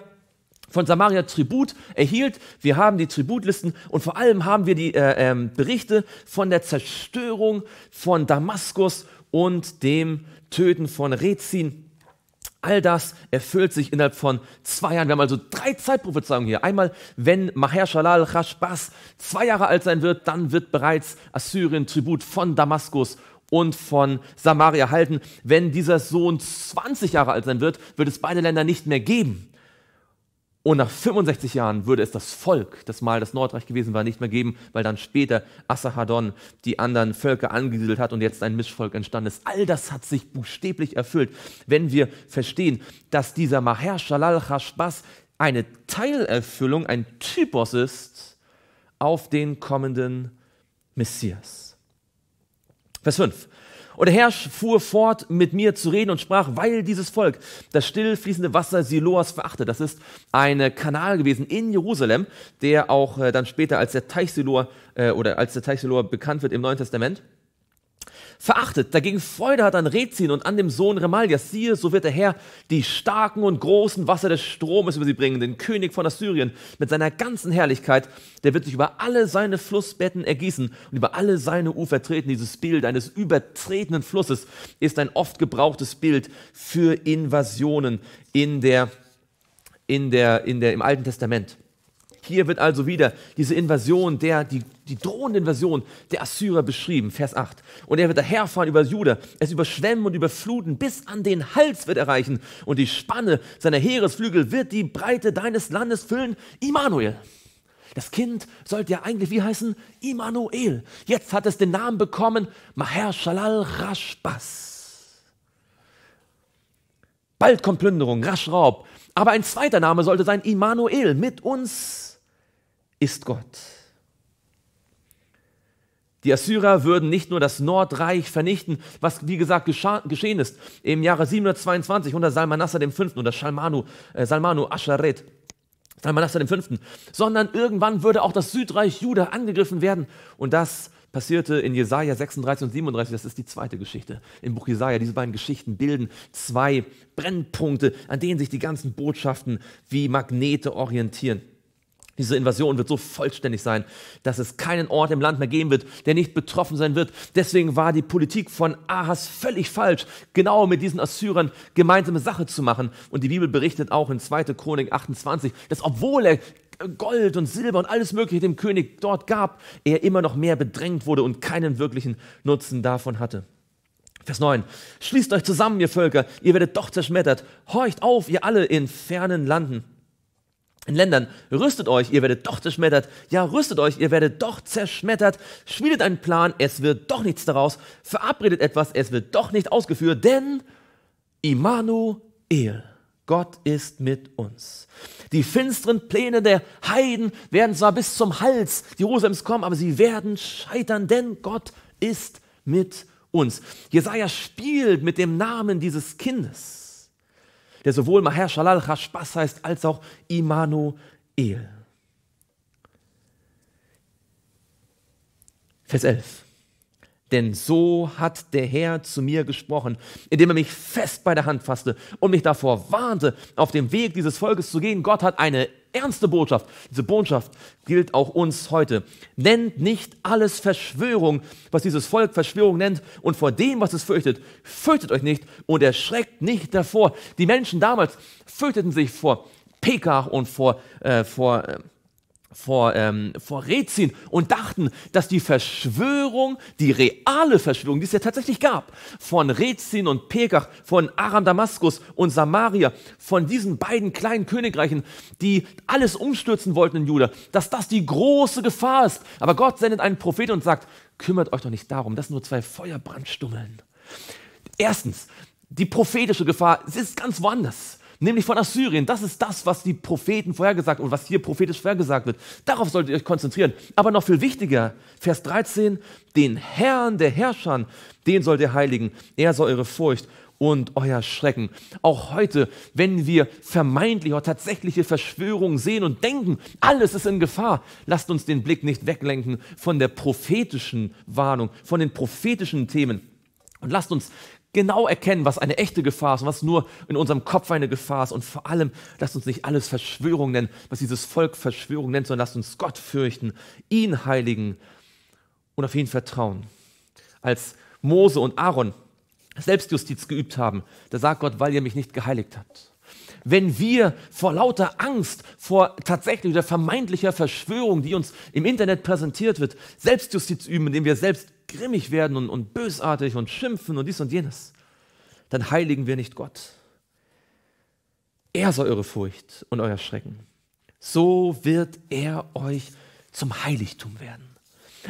von Samaria Tribut erhielt. Wir haben die Tributlisten und vor allem haben wir die äh, ähm, Berichte von der Zerstörung von Damaskus und dem Töten von Rezin. All das erfüllt sich innerhalb von zwei Jahren. Wir haben also drei Zeitprophezeiungen hier. Einmal, wenn Mahershalal Rashbas zwei Jahre alt sein wird, dann wird bereits Assyrien Tribut von Damaskus und von Samaria halten. Wenn dieser Sohn 20 Jahre alt sein wird, wird es beide Länder nicht mehr geben. Und nach 65 Jahren würde es das Volk, das mal das Nordreich gewesen war, nicht mehr geben, weil dann später Assahadon die anderen Völker angesiedelt hat und jetzt ein Mischvolk entstanden ist. All das hat sich buchstäblich erfüllt, wenn wir verstehen, dass dieser Maher Shalal Chashbas eine Teilerfüllung, ein Typos ist auf den kommenden Messias. Vers 5. Und der Herr fuhr fort, mit mir zu reden und sprach, weil dieses Volk das still fließende Wasser Siloas verachtet. Das ist ein Kanal gewesen in Jerusalem, der auch äh, dann später als der Teich Siloa äh, oder als der Teich Siloa bekannt wird im Neuen Testament verachtet. Dagegen Freude hat an Rezin und an dem Sohn Remalias. Siehe, so wird der Herr die starken und großen Wasser des Stromes über sie bringen, den König von Assyrien mit seiner ganzen Herrlichkeit. Der wird sich über alle seine Flussbetten ergießen und über alle seine Ufer treten. Dieses Bild eines übertretenen Flusses ist ein oft gebrauchtes Bild für Invasionen in der, in der, in der, im Alten Testament. Hier wird also wieder diese Invasion, der, die, die drohende Invasion der Assyrer beschrieben, Vers 8. Und er wird daherfahren über Juda, es überschwemmen und überfluten, bis an den Hals wird erreichen. Und die Spanne seiner Heeresflügel wird die Breite deines Landes füllen. Immanuel. Das Kind sollte ja eigentlich wie heißen? Immanuel. Jetzt hat es den Namen bekommen, Maher Shalal Rashbas. Bald kommt Plünderung, rasch Raub. Aber ein zweiter Name sollte sein, Immanuel, mit uns ist Gott. Die Assyrer würden nicht nur das Nordreich vernichten, was wie gesagt geschehen ist im Jahre 722 unter Salmanassar V. oder Salmanu, äh, Salmanu Ascharet, Salmanassar V., sondern irgendwann würde auch das Südreich Juda angegriffen werden. Und das passierte in Jesaja 36 und 37, das ist die zweite Geschichte im Buch Jesaja. Diese beiden Geschichten bilden zwei Brennpunkte, an denen sich die ganzen Botschaften wie Magnete orientieren. Diese Invasion wird so vollständig sein, dass es keinen Ort im Land mehr geben wird, der nicht betroffen sein wird. Deswegen war die Politik von Ahas völlig falsch, genau mit diesen Assyrern gemeinsame Sache zu machen. Und die Bibel berichtet auch in 2. Chronik 28, dass obwohl er Gold und Silber und alles Mögliche dem König dort gab, er immer noch mehr bedrängt wurde und keinen wirklichen Nutzen davon hatte. Vers 9. Schließt euch zusammen, ihr Völker, ihr werdet doch zerschmettert. Horcht auf, ihr alle in fernen Landen in Ländern, rüstet euch, ihr werdet doch zerschmettert. Ja, rüstet euch, ihr werdet doch zerschmettert. Schmiedet einen Plan, es wird doch nichts daraus. Verabredet etwas, es wird doch nicht ausgeführt, denn Immanuel, Gott ist mit uns. Die finsteren Pläne der Heiden werden zwar bis zum Hals Jerusalems kommen, aber sie werden scheitern, denn Gott ist mit uns. Jesaja spielt mit dem Namen dieses Kindes der sowohl Maher Shalal Spaß heißt, als auch Immanuel. Vers 11. Denn so hat der Herr zu mir gesprochen, indem er mich fest bei der Hand fasste und mich davor warnte, auf dem Weg dieses Volkes zu gehen. Gott hat eine ernste Botschaft. Diese Botschaft gilt auch uns heute. Nennt nicht alles Verschwörung, was dieses Volk Verschwörung nennt, und vor dem, was es fürchtet, fürchtet euch nicht und erschreckt nicht davor. Die Menschen damals fürchteten sich vor Pekach und vor, äh, vor äh, vor, ähm, vor Rätsel und dachten, dass die Verschwörung, die reale Verschwörung, die es ja tatsächlich gab, von Rezin und Pekach, von Aram Damaskus und Samaria, von diesen beiden kleinen Königreichen, die alles umstürzen wollten in Juda, dass das die große Gefahr ist. Aber Gott sendet einen Propheten und sagt, kümmert euch doch nicht darum, das sind nur zwei Feuerbrandstummeln. Erstens, die prophetische Gefahr, es ist ganz woanders nämlich von Assyrien. Das ist das, was die Propheten vorhergesagt und was hier prophetisch vorhergesagt wird. Darauf solltet ihr euch konzentrieren. Aber noch viel wichtiger, Vers 13, den Herrn der Herrscher, den sollt ihr heiligen. Er soll eure Furcht und euer Schrecken. Auch heute, wenn wir vermeintliche oder tatsächliche Verschwörungen sehen und denken, alles ist in Gefahr, lasst uns den Blick nicht weglenken von der prophetischen Warnung, von den prophetischen Themen. Und lasst uns genau erkennen, was eine echte Gefahr ist und was nur in unserem Kopf eine Gefahr ist. Und vor allem, lasst uns nicht alles Verschwörung nennen, was dieses Volk Verschwörung nennt, sondern lasst uns Gott fürchten, ihn heiligen und auf ihn vertrauen. Als Mose und Aaron Selbstjustiz geübt haben, da sagt Gott, weil ihr mich nicht geheiligt habt. Wenn wir vor lauter Angst, vor tatsächlich oder vermeintlicher Verschwörung, die uns im Internet präsentiert wird, Selbstjustiz üben, indem wir selbst grimmig werden und, und bösartig und schimpfen und dies und jenes, dann heiligen wir nicht Gott. Er soll eure Furcht und euer Schrecken. So wird er euch zum Heiligtum werden.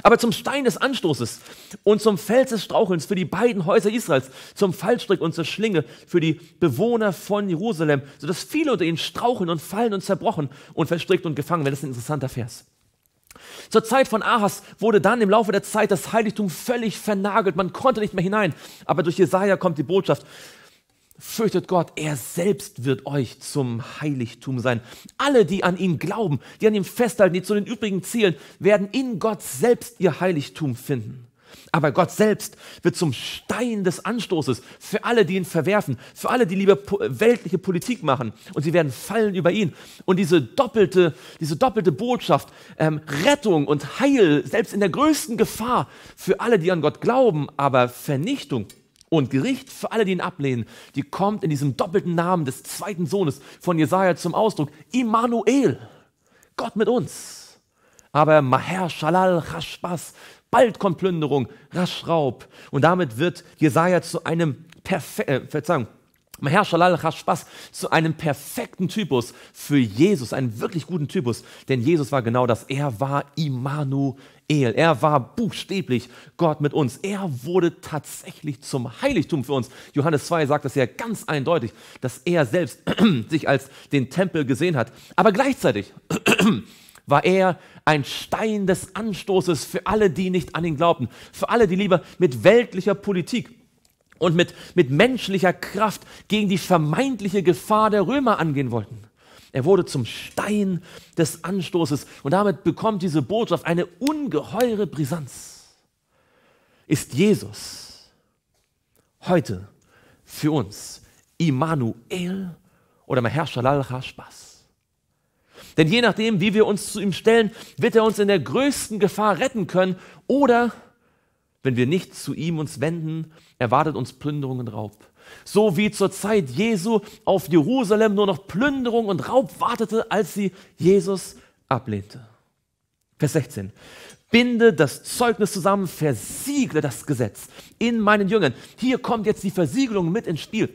Aber zum Stein des Anstoßes und zum Fels des Strauchelns für die beiden Häuser Israels, zum Fallstrick und zur Schlinge für die Bewohner von Jerusalem, sodass viele unter ihnen straucheln und fallen und zerbrochen und verstrickt und gefangen werden. Das ist ein interessanter Vers. Zur Zeit von Ahas wurde dann im Laufe der Zeit das Heiligtum völlig vernagelt. Man konnte nicht mehr hinein. Aber durch Jesaja kommt die Botschaft. Fürchtet Gott, er selbst wird euch zum Heiligtum sein. Alle, die an ihn glauben, die an ihm festhalten, die zu den übrigen zielen, werden in Gott selbst ihr Heiligtum finden. Aber Gott selbst wird zum Stein des Anstoßes für alle, die ihn verwerfen, für alle, die lieber weltliche Politik machen. Und sie werden fallen über ihn. Und diese doppelte, diese doppelte Botschaft, ähm, Rettung und Heil, selbst in der größten Gefahr für alle, die an Gott glauben, aber Vernichtung und Gericht für alle, die ihn ablehnen, die kommt in diesem doppelten Namen des zweiten Sohnes von Jesaja zum Ausdruck. Immanuel, Gott mit uns. Aber Maher Shalal Hashbaz, Bald kommt Plünderung, rasch Raub. Und damit wird Jesaja zu einem perfekten, äh, Verzeihung, Herr Spaß zu einem perfekten Typus für Jesus, einen wirklich guten Typus, denn Jesus war genau das. Er war Immanuel, er war buchstäblich Gott mit uns. Er wurde tatsächlich zum Heiligtum für uns. Johannes 2 sagt das ja ganz eindeutig, dass er selbst sich als den Tempel gesehen hat. Aber gleichzeitig war er ein Stein des Anstoßes für alle, die nicht an ihn glaubten, für alle, die lieber mit weltlicher Politik und mit, mit menschlicher Kraft gegen die vermeintliche Gefahr der Römer angehen wollten. Er wurde zum Stein des Anstoßes und damit bekommt diese Botschaft eine ungeheure Brisanz. Ist Jesus heute für uns Immanuel oder Maher Shalal Hashbaz? Denn je nachdem, wie wir uns zu ihm stellen, wird er uns in der größten Gefahr retten können. Oder, wenn wir nicht zu ihm uns wenden, erwartet uns Plünderung und Raub. So wie zur Zeit Jesu auf Jerusalem nur noch Plünderung und Raub wartete, als sie Jesus ablehnte. Vers 16. Binde das Zeugnis zusammen, versiegle das Gesetz in meinen Jüngern. Hier kommt jetzt die Versiegelung mit ins Spiel,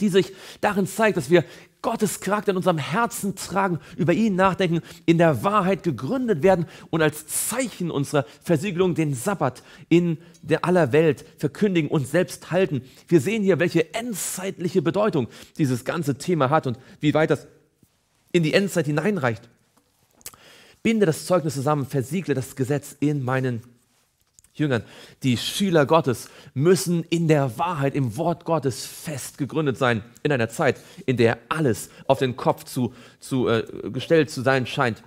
die sich darin zeigt, dass wir Gottes Charakter in unserem Herzen tragen, über ihn nachdenken, in der Wahrheit gegründet werden und als Zeichen unserer Versiegelung den Sabbat in der aller Welt verkündigen und selbst halten. Wir sehen hier, welche endzeitliche Bedeutung dieses ganze Thema hat und wie weit das in die Endzeit hineinreicht. Binde das Zeugnis zusammen, versiegle das Gesetz in meinen Jüngern. Die Schüler Gottes müssen in der Wahrheit, im Wort Gottes fest gegründet sein, in einer Zeit, in der alles auf den Kopf zu, zu äh, gestellt zu sein scheint.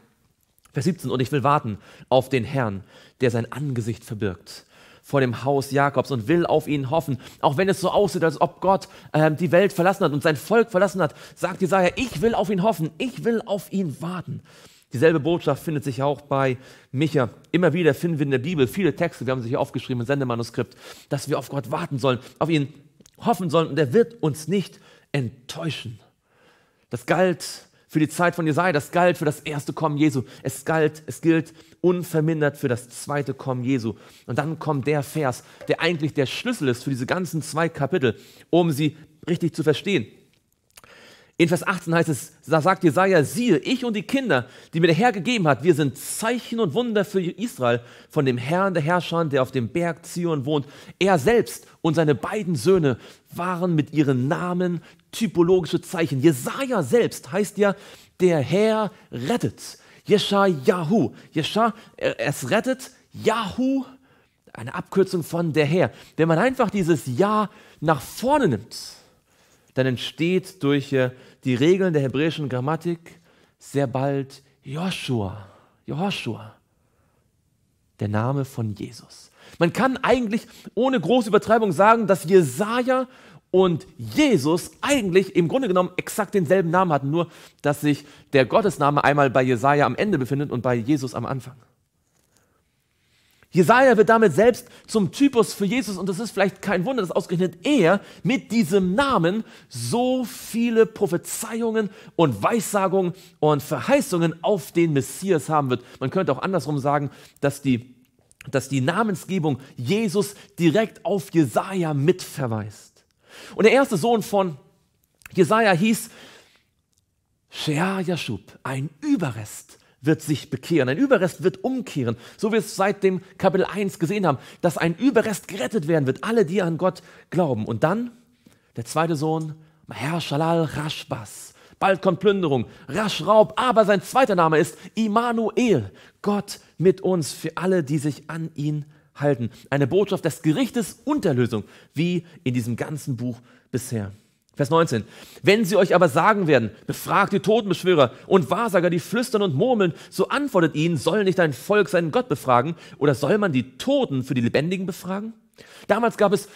Vers 17, und ich will warten auf den Herrn, der sein Angesicht verbirgt vor dem Haus Jakobs und will auf ihn hoffen. Auch wenn es so aussieht, als ob Gott ähm, die Welt verlassen hat und sein Volk verlassen hat, sagt Jesaja, ich will auf ihn hoffen, ich will auf ihn warten. Dieselbe Botschaft findet sich auch bei Micha. Immer wieder finden wir in der Bibel viele Texte, wir haben sie hier aufgeschrieben im Sendemanuskript, dass wir auf Gott warten sollen, auf ihn hoffen sollen und er wird uns nicht enttäuschen. Das galt für die Zeit von Jesaja, das galt für das erste Kommen Jesu. Es galt, es gilt unvermindert für das zweite Kommen Jesu. Und dann kommt der Vers, der eigentlich der Schlüssel ist für diese ganzen zwei Kapitel, um sie richtig zu verstehen. In Vers 18 heißt es, da sagt Jesaja, siehe, ich und die Kinder, die mir der Herr gegeben hat, wir sind Zeichen und Wunder für Israel von dem Herrn der Herrscher, der auf dem Berg Zion wohnt. Er selbst und seine beiden Söhne waren mit ihren Namen typologische Zeichen. Jesaja selbst heißt ja, der Herr rettet. Jesha Yahu. Jesha, es rettet. Yahu, eine Abkürzung von der Herr. Wenn man einfach dieses Ja nach vorne nimmt, dann entsteht durch äh, die Regeln der hebräischen Grammatik sehr bald Joshua, Joshua, der Name von Jesus. Man kann eigentlich ohne große Übertreibung sagen, dass Jesaja und Jesus eigentlich im Grunde genommen exakt denselben Namen hatten, nur dass sich der Gottesname einmal bei Jesaja am Ende befindet und bei Jesus am Anfang. Jesaja wird damit selbst zum Typus für Jesus und das ist vielleicht kein Wunder, dass ausgerechnet er mit diesem Namen so viele Prophezeiungen und Weissagungen und Verheißungen auf den Messias haben wird. Man könnte auch andersrum sagen, dass die, dass die Namensgebung Jesus direkt auf Jesaja mitverweist. Und der erste Sohn von Jesaja hieß Shea Yashub, ein Überrest wird sich bekehren, ein Überrest wird umkehren, so wie wir es seit dem Kapitel 1 gesehen haben, dass ein Überrest gerettet werden wird, alle, die an Gott glauben. Und dann der zweite Sohn, Herr Shalal Rashbas. Bald kommt Plünderung, rasch Raub, aber sein zweiter Name ist Immanuel, Gott mit uns für alle, die sich an ihn halten. Eine Botschaft des Gerichtes und der Lösung, wie in diesem ganzen Buch bisher. Vers 19. Wenn sie euch aber sagen werden, befragt die Totenbeschwörer und Wahrsager, die flüstern und murmeln, so antwortet ihnen, soll nicht ein Volk seinen Gott befragen oder soll man die Toten für die Lebendigen befragen? Damals gab es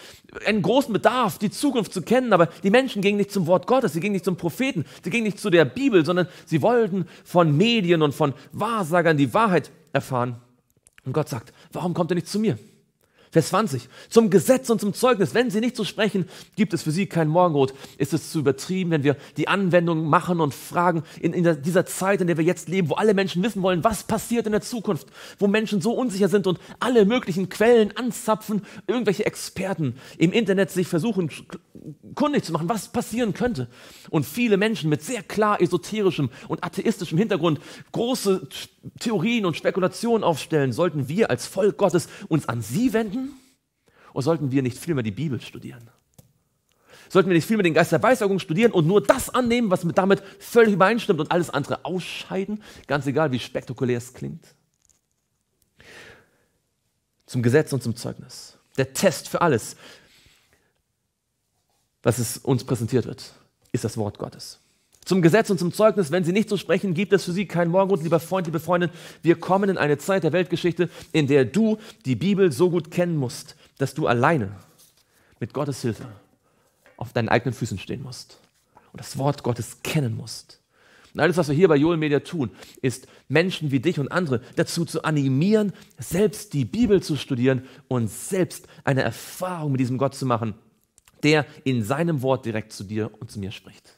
einen großen Bedarf, die Zukunft zu kennen, aber die Menschen gingen nicht zum Wort Gottes, sie gingen nicht zum Propheten, sie gingen nicht zu der Bibel, sondern sie wollten von Medien und von Wahrsagern die Wahrheit erfahren. Und Gott sagt, warum kommt ihr nicht zu mir? Vers 20. Zum Gesetz und zum Zeugnis, wenn sie nicht so sprechen, gibt es für sie kein Morgenrot. Ist es zu übertrieben, wenn wir die Anwendung machen und fragen in, in dieser Zeit, in der wir jetzt leben, wo alle Menschen wissen wollen, was passiert in der Zukunft, wo Menschen so unsicher sind und alle möglichen Quellen anzapfen, irgendwelche Experten im Internet sich versuchen kundig zu machen, was passieren könnte. Und viele Menschen mit sehr klar esoterischem und atheistischem Hintergrund große Theorien und Spekulationen aufstellen. Sollten wir als Volk Gottes uns an sie wenden? Oder sollten wir nicht vielmehr die Bibel studieren? Sollten wir nicht vielmehr den Geist der Weissagung studieren und nur das annehmen, was damit völlig übereinstimmt und alles andere ausscheiden? Ganz egal, wie spektakulär es klingt. Zum Gesetz und zum Zeugnis. Der Test für alles was es uns präsentiert wird, ist das Wort Gottes. Zum Gesetz und zum Zeugnis, wenn sie nicht so sprechen, gibt es für sie keinen Morgengrund. Lieber Freund, liebe Freundin, wir kommen in eine Zeit der Weltgeschichte, in der du die Bibel so gut kennen musst, dass du alleine mit Gottes Hilfe auf deinen eigenen Füßen stehen musst und das Wort Gottes kennen musst. Und alles, was wir hier bei Joel Media tun, ist, Menschen wie dich und andere dazu zu animieren, selbst die Bibel zu studieren und selbst eine Erfahrung mit diesem Gott zu machen, der in seinem Wort direkt zu dir und zu mir spricht.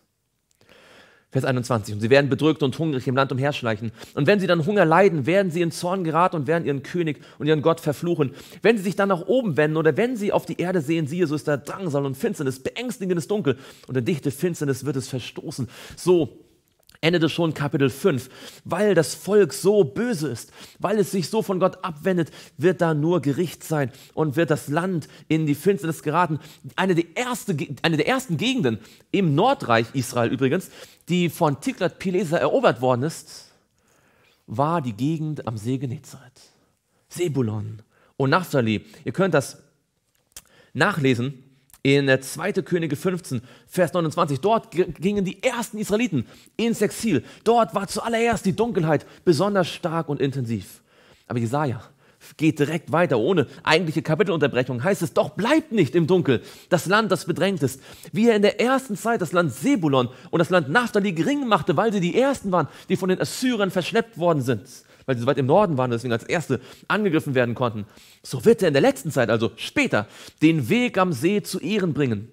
Vers 21. Und sie werden bedrückt und hungrig im Land umherschleichen. Und wenn sie dann Hunger leiden, werden sie in Zorn geraten und werden ihren König und ihren Gott verfluchen. Wenn sie sich dann nach oben wenden oder wenn sie auf die Erde sehen, siehe, so ist da Drangsal und Finsternis, beängstigendes Dunkel und der dichte Finsternis wird es verstoßen. So endet es schon Kapitel 5. Weil das Volk so böse ist, weil es sich so von Gott abwendet, wird da nur Gericht sein und wird das Land in die Finsternis geraten. Eine der, erste, eine der ersten Gegenden im Nordreich Israel übrigens, die von Tiglat-Pileser erobert worden ist, war die Gegend am See Genezareth. Sebulon und Naphtali. Ihr könnt das nachlesen in 2. Könige 15, Vers 29. Dort gingen die ersten Israeliten ins Exil. Dort war zuallererst die Dunkelheit besonders stark und intensiv. Aber Jesaja geht direkt weiter, ohne eigentliche Kapitelunterbrechung, heißt es, doch bleibt nicht im Dunkel das Land, das bedrängt ist. Wie er in der ersten Zeit das Land Sebulon und das Land Naphtali gering machte, weil sie die ersten waren, die von den Assyrern verschleppt worden sind weil sie so weit im Norden waren, deswegen als Erste angegriffen werden konnten. So wird er in der letzten Zeit, also später, den Weg am See zu Ehren bringen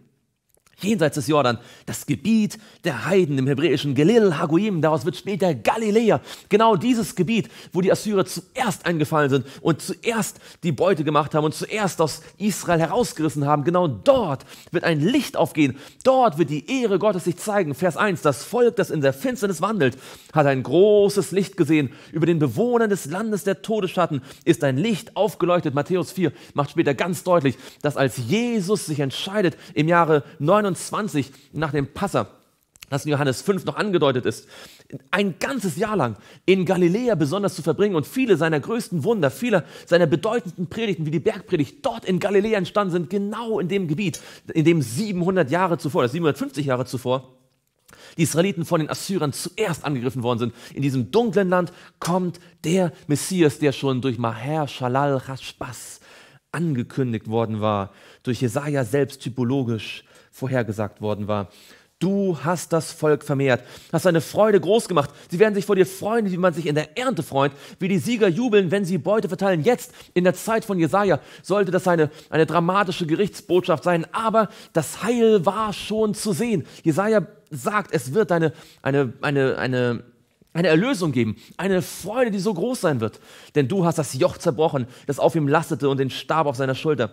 jenseits des Jordan, das Gebiet der Heiden im hebräischen Gelil Haguim, daraus wird später Galiläa. Genau dieses Gebiet, wo die Assyrer zuerst eingefallen sind und zuerst die Beute gemacht haben und zuerst aus Israel herausgerissen haben, genau dort wird ein Licht aufgehen. Dort wird die Ehre Gottes sich zeigen. Vers 1, das Volk, das in der Finsternis wandelt, hat ein großes Licht gesehen. Über den Bewohnern des Landes der Todesschatten ist ein Licht aufgeleuchtet. Matthäus 4 macht später ganz deutlich, dass als Jesus sich entscheidet, im Jahre 99 29 nach dem Passa, das in Johannes 5 noch angedeutet ist, ein ganzes Jahr lang in Galiläa besonders zu verbringen und viele seiner größten Wunder, viele seiner bedeutendsten Predigten, wie die Bergpredigt, dort in Galiläa entstanden sind, genau in dem Gebiet, in dem 700 Jahre zuvor, 750 Jahre zuvor, die Israeliten von den Assyrern zuerst angegriffen worden sind. In diesem dunklen Land kommt der Messias, der schon durch Maher Shalal Hashbaz angekündigt worden war, durch Jesaja selbst typologisch vorhergesagt worden war. Du hast das Volk vermehrt, hast deine Freude groß gemacht. Sie werden sich vor dir freuen, wie man sich in der Ernte freut, wie die Sieger jubeln, wenn sie Beute verteilen. Jetzt, in der Zeit von Jesaja, sollte das eine, eine dramatische Gerichtsbotschaft sein, aber das Heil war schon zu sehen. Jesaja sagt, es wird eine, eine, eine, eine, eine Erlösung geben, eine Freude, die so groß sein wird. Denn du hast das Joch zerbrochen, das auf ihm lastete und den Stab auf seiner Schulter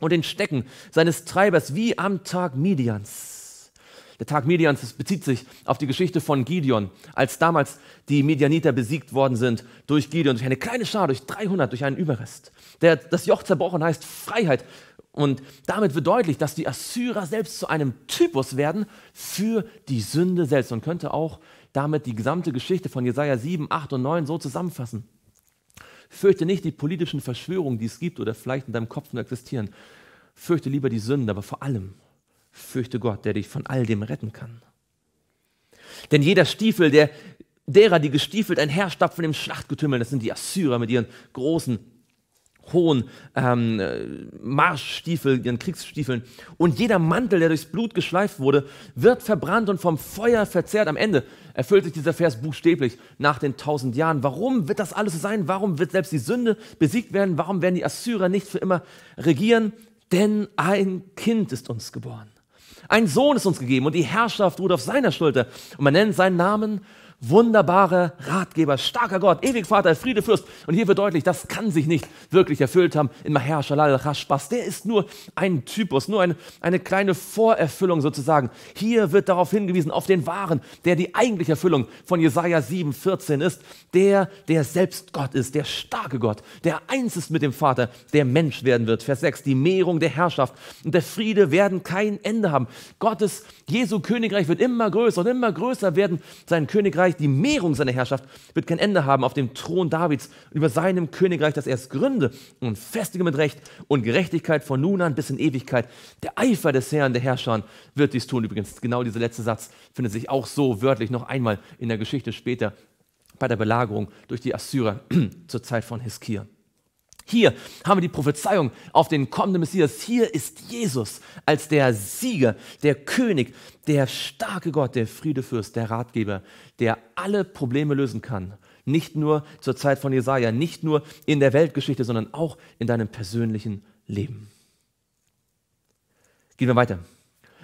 und den Stecken seines Treibers wie am Tag Midians. Der Tag Midians bezieht sich auf die Geschichte von Gideon, als damals die Midianiter besiegt worden sind durch Gideon, durch eine kleine Schar, durch 300, durch einen Überrest. Der, das Joch zerbrochen heißt Freiheit. Und damit wird deutlich, dass die Assyrer selbst zu einem Typus werden für die Sünde selbst. Man könnte auch damit die gesamte Geschichte von Jesaja 7, 8 und 9 so zusammenfassen. Fürchte nicht die politischen Verschwörungen, die es gibt oder vielleicht in deinem Kopf nur existieren. Fürchte lieber die Sünde, aber vor allem fürchte Gott, der dich von all dem retten kann. Denn jeder Stiefel der, derer, die gestiefelt einherstapfen im Schlachtgetümmel, das sind die Assyrer mit ihren großen hohen ähm, äh, Marschstiefeln, ihren Kriegsstiefeln. Und jeder Mantel, der durchs Blut geschleift wurde, wird verbrannt und vom Feuer verzehrt. Am Ende erfüllt sich dieser Vers buchstäblich nach den tausend Jahren. Warum wird das alles so sein? Warum wird selbst die Sünde besiegt werden? Warum werden die Assyrer nicht für immer regieren? Denn ein Kind ist uns geboren. Ein Sohn ist uns gegeben und die Herrschaft ruht auf seiner Schulter. Und man nennt seinen Namen wunderbarer Ratgeber, starker Gott, ewig Vater, Friede Fürst. Und hier wird deutlich, das kann sich nicht wirklich erfüllt haben in Maher Shalal Rashbas. Der ist nur ein Typus, nur eine, eine kleine Vorerfüllung sozusagen. Hier wird darauf hingewiesen, auf den Wahren, der die eigentliche Erfüllung von Jesaja 7, 14 ist. Der, der selbst Gott ist, der starke Gott, der eins ist mit dem Vater, der Mensch werden wird. Vers 6, die Mehrung der Herrschaft und der Friede werden kein Ende haben. Gottes, Jesu Königreich wird immer größer und immer größer werden. Sein Königreich Königreich, die Mehrung seiner Herrschaft wird kein Ende haben auf dem Thron Davids, über seinem Königreich, das er erst gründe und festige mit Recht und Gerechtigkeit von nun an bis in Ewigkeit. Der Eifer des Herrn, der Herrscher, wird dies tun. Übrigens, genau dieser letzte Satz findet sich auch so wörtlich noch einmal in der Geschichte später bei der Belagerung durch die Assyrer zur Zeit von Hiskia. Hier haben wir die Prophezeiung auf den kommenden Messias. Hier ist Jesus als der Sieger, der König, der starke Gott, der Friedefürst, der Ratgeber, der alle Probleme lösen kann. Nicht nur zur Zeit von Jesaja, nicht nur in der Weltgeschichte, sondern auch in deinem persönlichen Leben. Gehen wir weiter.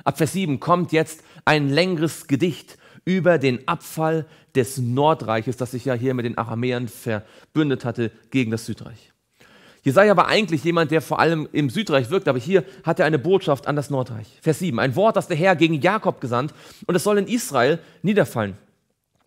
Ab Vers 7 kommt jetzt ein längeres Gedicht über den Abfall des Nordreiches, das sich ja hier mit den Aramäern verbündet hatte gegen das Südreich. Jesaja war eigentlich jemand, der vor allem im Südreich wirkt, aber hier hat er eine Botschaft an das Nordreich. Vers 7. Ein Wort, das der Herr gegen Jakob gesandt und es soll in Israel niederfallen.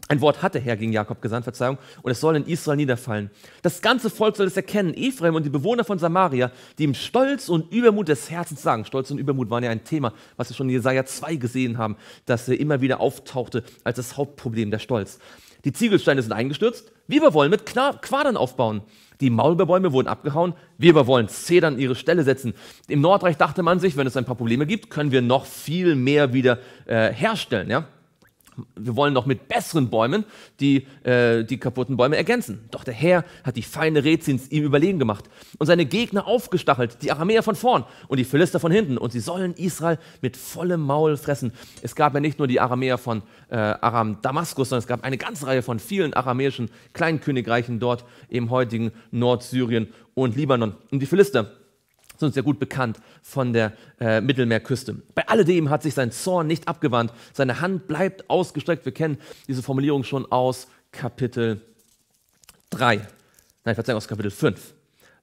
Ein Wort hat der Herr gegen Jakob gesandt, Verzeihung, und es soll in Israel niederfallen. Das ganze Volk soll es erkennen, Ephraim und die Bewohner von Samaria, die im Stolz und Übermut des Herzens sagen. Stolz und Übermut waren ja ein Thema, was wir schon in Jesaja 2 gesehen haben, das äh, immer wieder auftauchte als das Hauptproblem, der Stolz. Die Ziegelsteine sind eingestürzt, wie wir wollen mit Quadern aufbauen. Die Maulbeerbäume wurden abgehauen. Wir aber wollen Zedern an ihre Stelle setzen. Im Nordreich dachte man sich, wenn es ein paar Probleme gibt, können wir noch viel mehr wieder äh, herstellen. Ja? Wir wollen noch mit besseren Bäumen die, äh, die kaputten Bäume ergänzen. Doch der Herr hat die feine Rätsins ihm überlegen gemacht und seine Gegner aufgestachelt, die Aramäer von vorn und die Philister von hinten. Und sie sollen Israel mit vollem Maul fressen. Es gab ja nicht nur die Aramäer von äh, Aram Damaskus, sondern es gab eine ganze Reihe von vielen aramäischen Kleinkönigreichen dort im heutigen Nordsyrien und Libanon. Und die Philister sind uns ja gut bekannt von der äh, Mittelmeerküste. Bei alledem hat sich sein Zorn nicht abgewandt, seine Hand bleibt ausgestreckt. Wir kennen diese Formulierung schon aus Kapitel 3, nein, Verzeihung, aus Kapitel 5.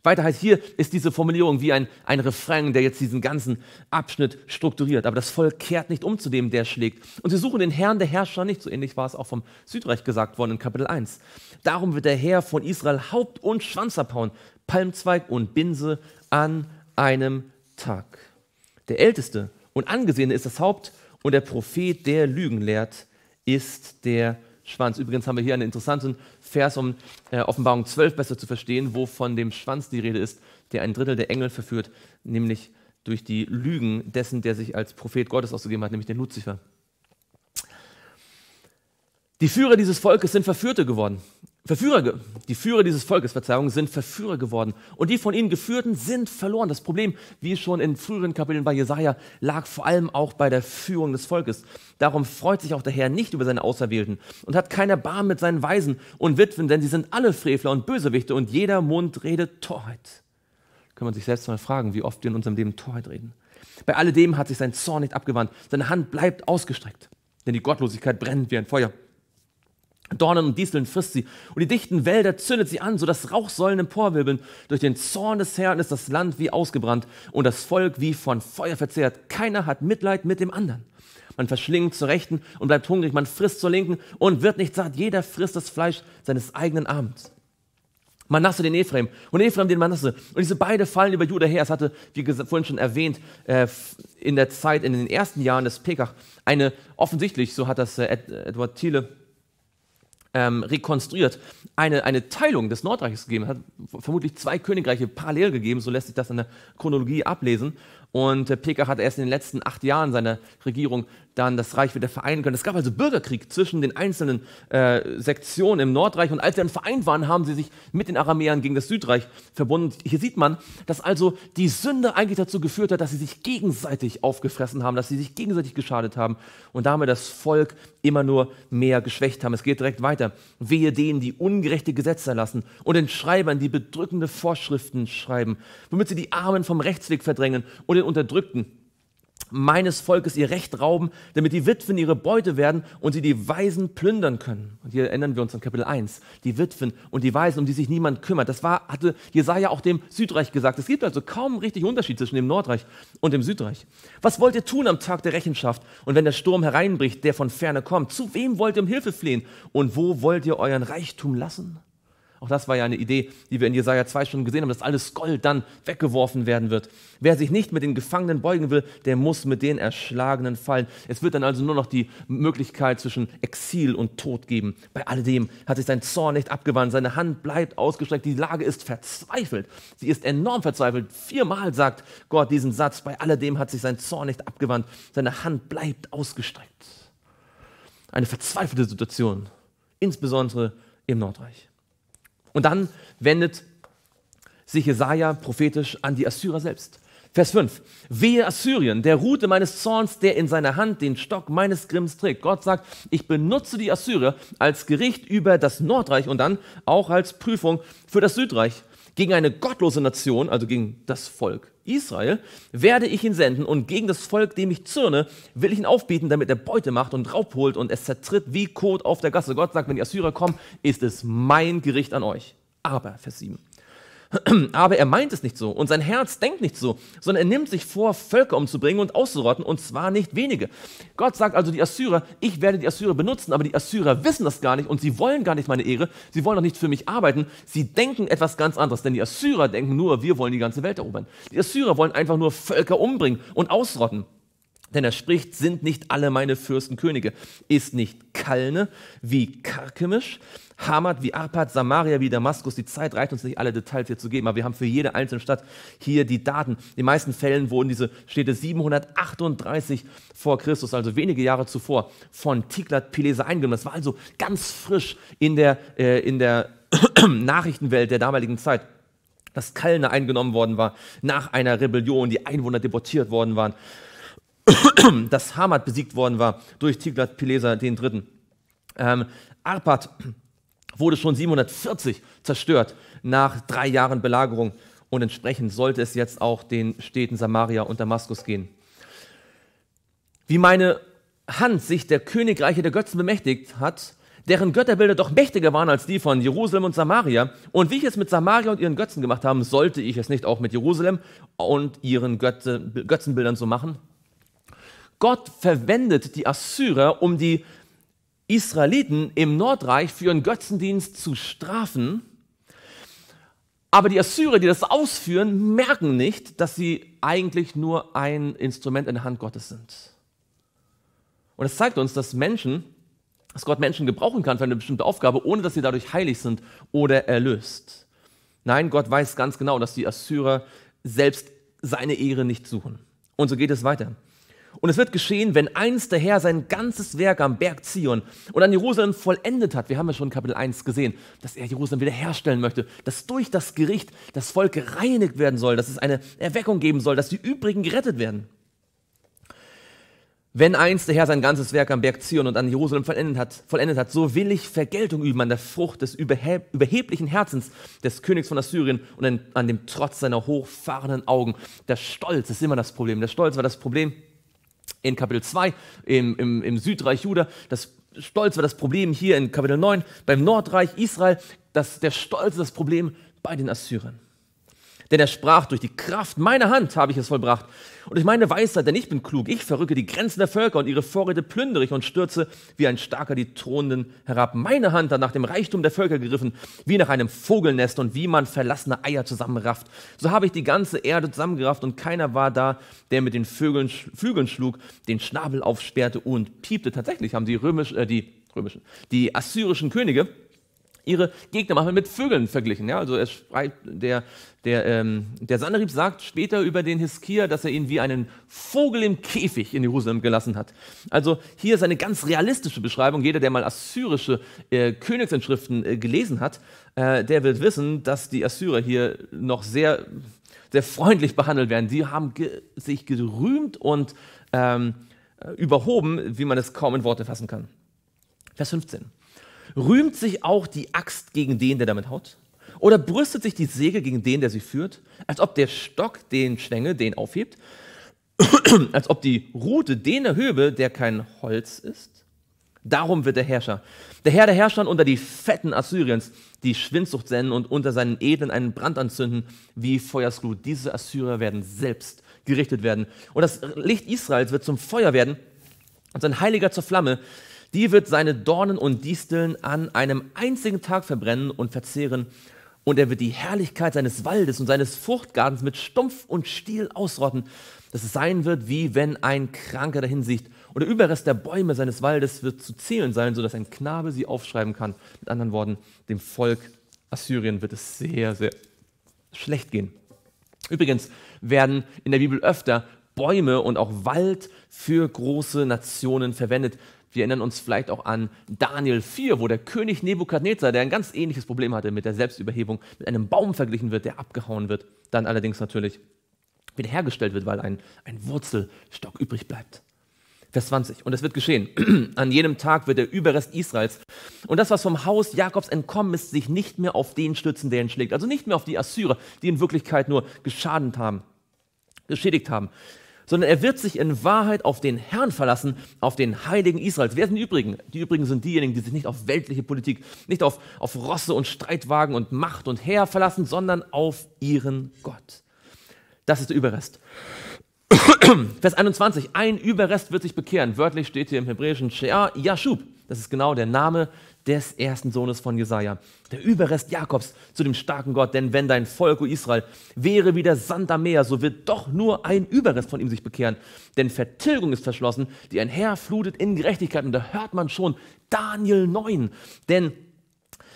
Weiter heißt, hier ist diese Formulierung wie ein, ein Refrain, der jetzt diesen ganzen Abschnitt strukturiert. Aber das Volk kehrt nicht um zu dem, der schlägt. Und sie suchen den Herrn der Herrscher nicht. So ähnlich war es auch vom Südreich gesagt worden in Kapitel 1. Darum wird der Herr von Israel Haupt und Schwanz abhauen, Palmzweig und Binse an einem Tag. Der Älteste und Angesehene ist das Haupt und der Prophet, der Lügen lehrt, ist der Schwanz. Übrigens haben wir hier einen interessanten Vers, um äh, Offenbarung 12 besser zu verstehen, wo von dem Schwanz die Rede ist, der ein Drittel der Engel verführt, nämlich durch die Lügen dessen, der sich als Prophet Gottes ausgegeben hat, nämlich den Luzifer. Die Führer dieses Volkes sind Verführte geworden. Verführer, die Führer dieses Volkes, Verzeihung, sind Verführer geworden. Und die von ihnen geführten sind verloren. Das Problem, wie schon in früheren Kapiteln bei Jesaja, lag vor allem auch bei der Führung des Volkes. Darum freut sich auch der Herr nicht über seine Auserwählten und hat keine Barm mit seinen Weisen und Witwen, denn sie sind alle Frevler und Bösewichte und jeder Mund redet Torheit. Kann man sich selbst mal fragen, wie oft wir in unserem Leben Torheit reden. Bei alledem hat sich sein Zorn nicht abgewandt. Seine Hand bleibt ausgestreckt, denn die Gottlosigkeit brennt wie ein Feuer. Dornen und Dieseln frisst sie, und die dichten Wälder zündet sie an, sodass Rauchsäulen emporwirbeln. Durch den Zorn des Herrn ist das Land wie ausgebrannt und das Volk wie von Feuer verzehrt. Keiner hat Mitleid mit dem anderen. Man verschlingt zur Rechten und bleibt hungrig, man frisst zur Linken und wird nicht satt. Jeder frisst das Fleisch seines eigenen Abends. Manasse den Ephraim und Ephraim den Manasse. Und diese beiden fallen über Judah her. Es hatte, wie vorhin schon erwähnt, äh, in der Zeit, in den ersten Jahren des Pekach, eine offensichtlich, so hat das äh, Edward Thiele ähm, rekonstruiert, eine, eine Teilung des Nordreiches gegeben. hat vermutlich zwei Königreiche parallel gegeben, so lässt sich das in der Chronologie ablesen. Und äh, Pekach hat erst in den letzten acht Jahren seiner Regierung dann das Reich wieder vereinen können. Es gab also Bürgerkrieg zwischen den einzelnen äh, Sektionen im Nordreich und als sie dann vereint waren, haben sie sich mit den Aramäern gegen das Südreich verbunden. Hier sieht man, dass also die Sünde eigentlich dazu geführt hat, dass sie sich gegenseitig aufgefressen haben, dass sie sich gegenseitig geschadet haben und damit das Volk immer nur mehr geschwächt haben. Es geht direkt weiter. Wehe denen, die ungerechte Gesetze erlassen und den Schreibern, die bedrückende Vorschriften schreiben, womit sie die Armen vom Rechtsweg verdrängen und den Unterdrückten meines Volkes ihr Recht rauben, damit die Witwen ihre Beute werden und sie die Weisen plündern können. Und hier erinnern wir uns an Kapitel 1, die Witwen und die Weisen, um die sich niemand kümmert. Das war, hatte Jesaja auch dem Südreich gesagt. Es gibt also kaum richtig Unterschied zwischen dem Nordreich und dem Südreich. Was wollt ihr tun am Tag der Rechenschaft und wenn der Sturm hereinbricht, der von ferne kommt? Zu wem wollt ihr um Hilfe flehen und wo wollt ihr euren Reichtum lassen? Auch das war ja eine Idee, die wir in Jesaja 2 schon gesehen haben, dass alles Gold dann weggeworfen werden wird. Wer sich nicht mit den Gefangenen beugen will, der muss mit den Erschlagenen fallen. Es wird dann also nur noch die Möglichkeit zwischen Exil und Tod geben. Bei alledem hat sich sein Zorn nicht abgewandt, seine Hand bleibt ausgestreckt, die Lage ist verzweifelt. Sie ist enorm verzweifelt. Viermal sagt Gott diesen Satz, bei alledem hat sich sein Zorn nicht abgewandt, seine Hand bleibt ausgestreckt. Eine verzweifelte Situation, insbesondere im Nordreich. Und dann wendet sich Jesaja prophetisch an die Assyrer selbst. Vers 5. Wehe Assyrien, der Rute meines Zorns, der in seiner Hand den Stock meines Grimms trägt. Gott sagt, ich benutze die Assyrer als Gericht über das Nordreich und dann auch als Prüfung für das Südreich. Gegen eine gottlose Nation, also gegen das Volk Israel, werde ich ihn senden und gegen das Volk, dem ich zürne, will ich ihn aufbieten, damit er Beute macht und Raub holt und es zertritt wie Kot auf der Gasse. Gott sagt, wenn die Assyrer kommen, ist es mein Gericht an euch. Aber, Vers 7, Aber er meint es nicht so und sein Herz denkt nicht so, sondern er nimmt sich vor, Völker umzubringen und auszurotten und zwar nicht wenige. Gott sagt also die Assyrer, ich werde die Assyrer benutzen, aber die Assyrer wissen das gar nicht und sie wollen gar nicht meine Ehre, sie wollen auch nicht für mich arbeiten, sie denken etwas ganz anderes, denn die Assyrer denken nur, wir wollen die ganze Welt erobern. Die Assyrer wollen einfach nur Völker umbringen und ausrotten. Denn er spricht, sind nicht alle meine Fürsten Könige? Ist nicht Kalne wie Karkemisch, Hamad wie Arpad, Samaria wie Damaskus? Die Zeit reicht uns nicht, alle Details hier zu geben, aber wir haben für jede einzelne Stadt hier die Daten. In den meisten Fällen wurden diese Städte 738 vor Christus, also wenige Jahre zuvor, von Tiglat-Pileser eingenommen. Das war also ganz frisch in der, äh, in der Nachrichtenwelt der damaligen Zeit dass Kalne eingenommen worden war nach einer Rebellion, die Einwohner deportiert worden waren. dass Hamad besiegt worden war durch tiglath pileser den Dritten. Ähm, Arpad wurde schon 740 zerstört nach drei Jahren Belagerung und entsprechend sollte es jetzt auch den Städten Samaria und Damaskus gehen. Wie meine Hand sich der Königreiche der Götzen bemächtigt hat, deren Götterbilder doch mächtiger waren als die von Jerusalem und Samaria. Und wie ich es mit Samaria und ihren Götzen gemacht habe, sollte ich es nicht auch mit Jerusalem und ihren Götze, Götzenbildern so machen? Gott verwendet die Assyrer, um die Israeliten im Nordreich für ihren Götzendienst zu strafen. Aber die Assyrer, die das ausführen, merken nicht, dass sie eigentlich nur ein Instrument in der Hand Gottes sind. Und es zeigt uns, dass Menschen, dass Gott Menschen gebrauchen kann für eine bestimmte Aufgabe, ohne dass sie dadurch heilig sind oder erlöst. Nein, Gott weiß ganz genau, dass die Assyrer selbst seine Ehre nicht suchen. Und so geht es weiter. Und es wird geschehen, wenn einst der Herr sein ganzes Werk am Berg Zion und an Jerusalem vollendet hat. Wir haben ja schon Kapitel 1 gesehen, dass er Jerusalem wiederherstellen möchte, dass durch das Gericht das Volk gereinigt werden soll, dass es eine Erweckung geben soll, dass die übrigen gerettet werden. Wenn einst der Herr sein ganzes Werk am Berg Zion und an Jerusalem vollendet hat, vollendet hat, so will ich Vergeltung üben an der Frucht des überheblichen Herzens des Königs von Assyrien und an dem Trotz seiner hochfahrenden Augen. Der Stolz ist immer das Problem. Der Stolz war das Problem in Kapitel 2 im, im, im Südreich Juda. Das Stolz war das Problem hier in Kapitel 9 beim Nordreich Israel. Das, der Stolz ist das Problem bei den Assyrern. Denn er sprach, durch die Kraft meiner Hand habe ich es vollbracht. Und durch meine Weisheit, denn ich bin klug, ich verrücke die Grenzen der Völker und ihre Vorräte plündere ich und stürze wie ein Starker die Thronenden herab. Meine Hand hat nach dem Reichtum der Völker gegriffen, wie nach einem Vogelnest und wie man verlassene Eier zusammenrafft. So habe ich die ganze Erde zusammengerafft und keiner war da, der mit den Vögeln, Flügeln schlug, den Schnabel aufsperrte und piepte. Tatsächlich haben die, römisch, äh, die, römischen, die assyrischen Könige ihre Gegner machen mit Vögeln verglichen. Ja, also schreibt, der, der, ähm, der Sanderib sagt später über den Hiskia, dass er ihn wie einen Vogel im Käfig in Jerusalem gelassen hat. Also hier ist eine ganz realistische Beschreibung. Jeder, der mal assyrische äh, Königsinschriften äh, gelesen hat, äh, der wird wissen, dass die Assyrer hier noch sehr, sehr freundlich behandelt werden. Sie haben ge sich gerühmt und ähm, äh, überhoben, wie man es kaum in Worte fassen kann. Vers 15. Rühmt sich auch die Axt gegen den, der damit haut? Oder brüstet sich die Säge gegen den, der sie führt? Als ob der Stock den Schwänge, den aufhebt? Als ob die Rute den erhöbe, der kein Holz ist? Darum wird der Herrscher. Der Herr der Herrscher unter die fetten Assyriens, die Schwindsucht senden und unter seinen Edlen einen Brand anzünden, wie Feuersglut. Diese Assyrer werden selbst gerichtet werden. Und das Licht Israels wird zum Feuer werden und sein Heiliger zur Flamme die wird seine Dornen und Disteln an einem einzigen Tag verbrennen und verzehren, und er wird die Herrlichkeit seines Waldes und seines Fruchtgartens mit Stumpf und Stiel ausrotten, dass es sein wird, wie wenn ein Kranker dahinsieht. Und der Überrest der Bäume seines Waldes wird zu zählen sein, sodass ein Knabe sie aufschreiben kann. Mit anderen Worten, dem Volk Assyrien wird es sehr, sehr schlecht gehen. Übrigens werden in der Bibel öfter Bäume und auch Wald für große Nationen verwendet. Wir erinnern uns vielleicht auch an Daniel 4, wo der König Nebukadnezar, der ein ganz ähnliches Problem hatte mit der Selbstüberhebung, mit einem Baum verglichen wird, der abgehauen wird, dann allerdings natürlich wiederhergestellt wird, weil ein, ein Wurzelstock übrig bleibt. Vers 20. Und es wird geschehen. An jenem Tag wird der Überrest Israels und das, was vom Haus Jakobs entkommen ist, sich nicht mehr auf den stützen, der ihn schlägt. Also nicht mehr auf die Assyrer, die in Wirklichkeit nur geschadet haben, geschädigt haben, sondern er wird sich in Wahrheit auf den Herrn verlassen, auf den Heiligen Israels. Wer sind die Übrigen? Die Übrigen sind diejenigen, die sich nicht auf weltliche Politik, nicht auf, auf Rosse und Streitwagen und Macht und Heer verlassen, sondern auf ihren Gott. Das ist der Überrest. Vers 21, ein Überrest wird sich bekehren. Wörtlich steht hier im hebräischen Shea Yashub das ist genau der Name des ersten Sohnes von Jesaja, der Überrest Jakobs zu dem starken Gott, denn wenn dein Volk, O Israel, wäre wie der Sand am Meer, so wird doch nur ein Überrest von ihm sich bekehren, denn Vertilgung ist verschlossen, die ein Herr flutet in Gerechtigkeit und da hört man schon Daniel 9, denn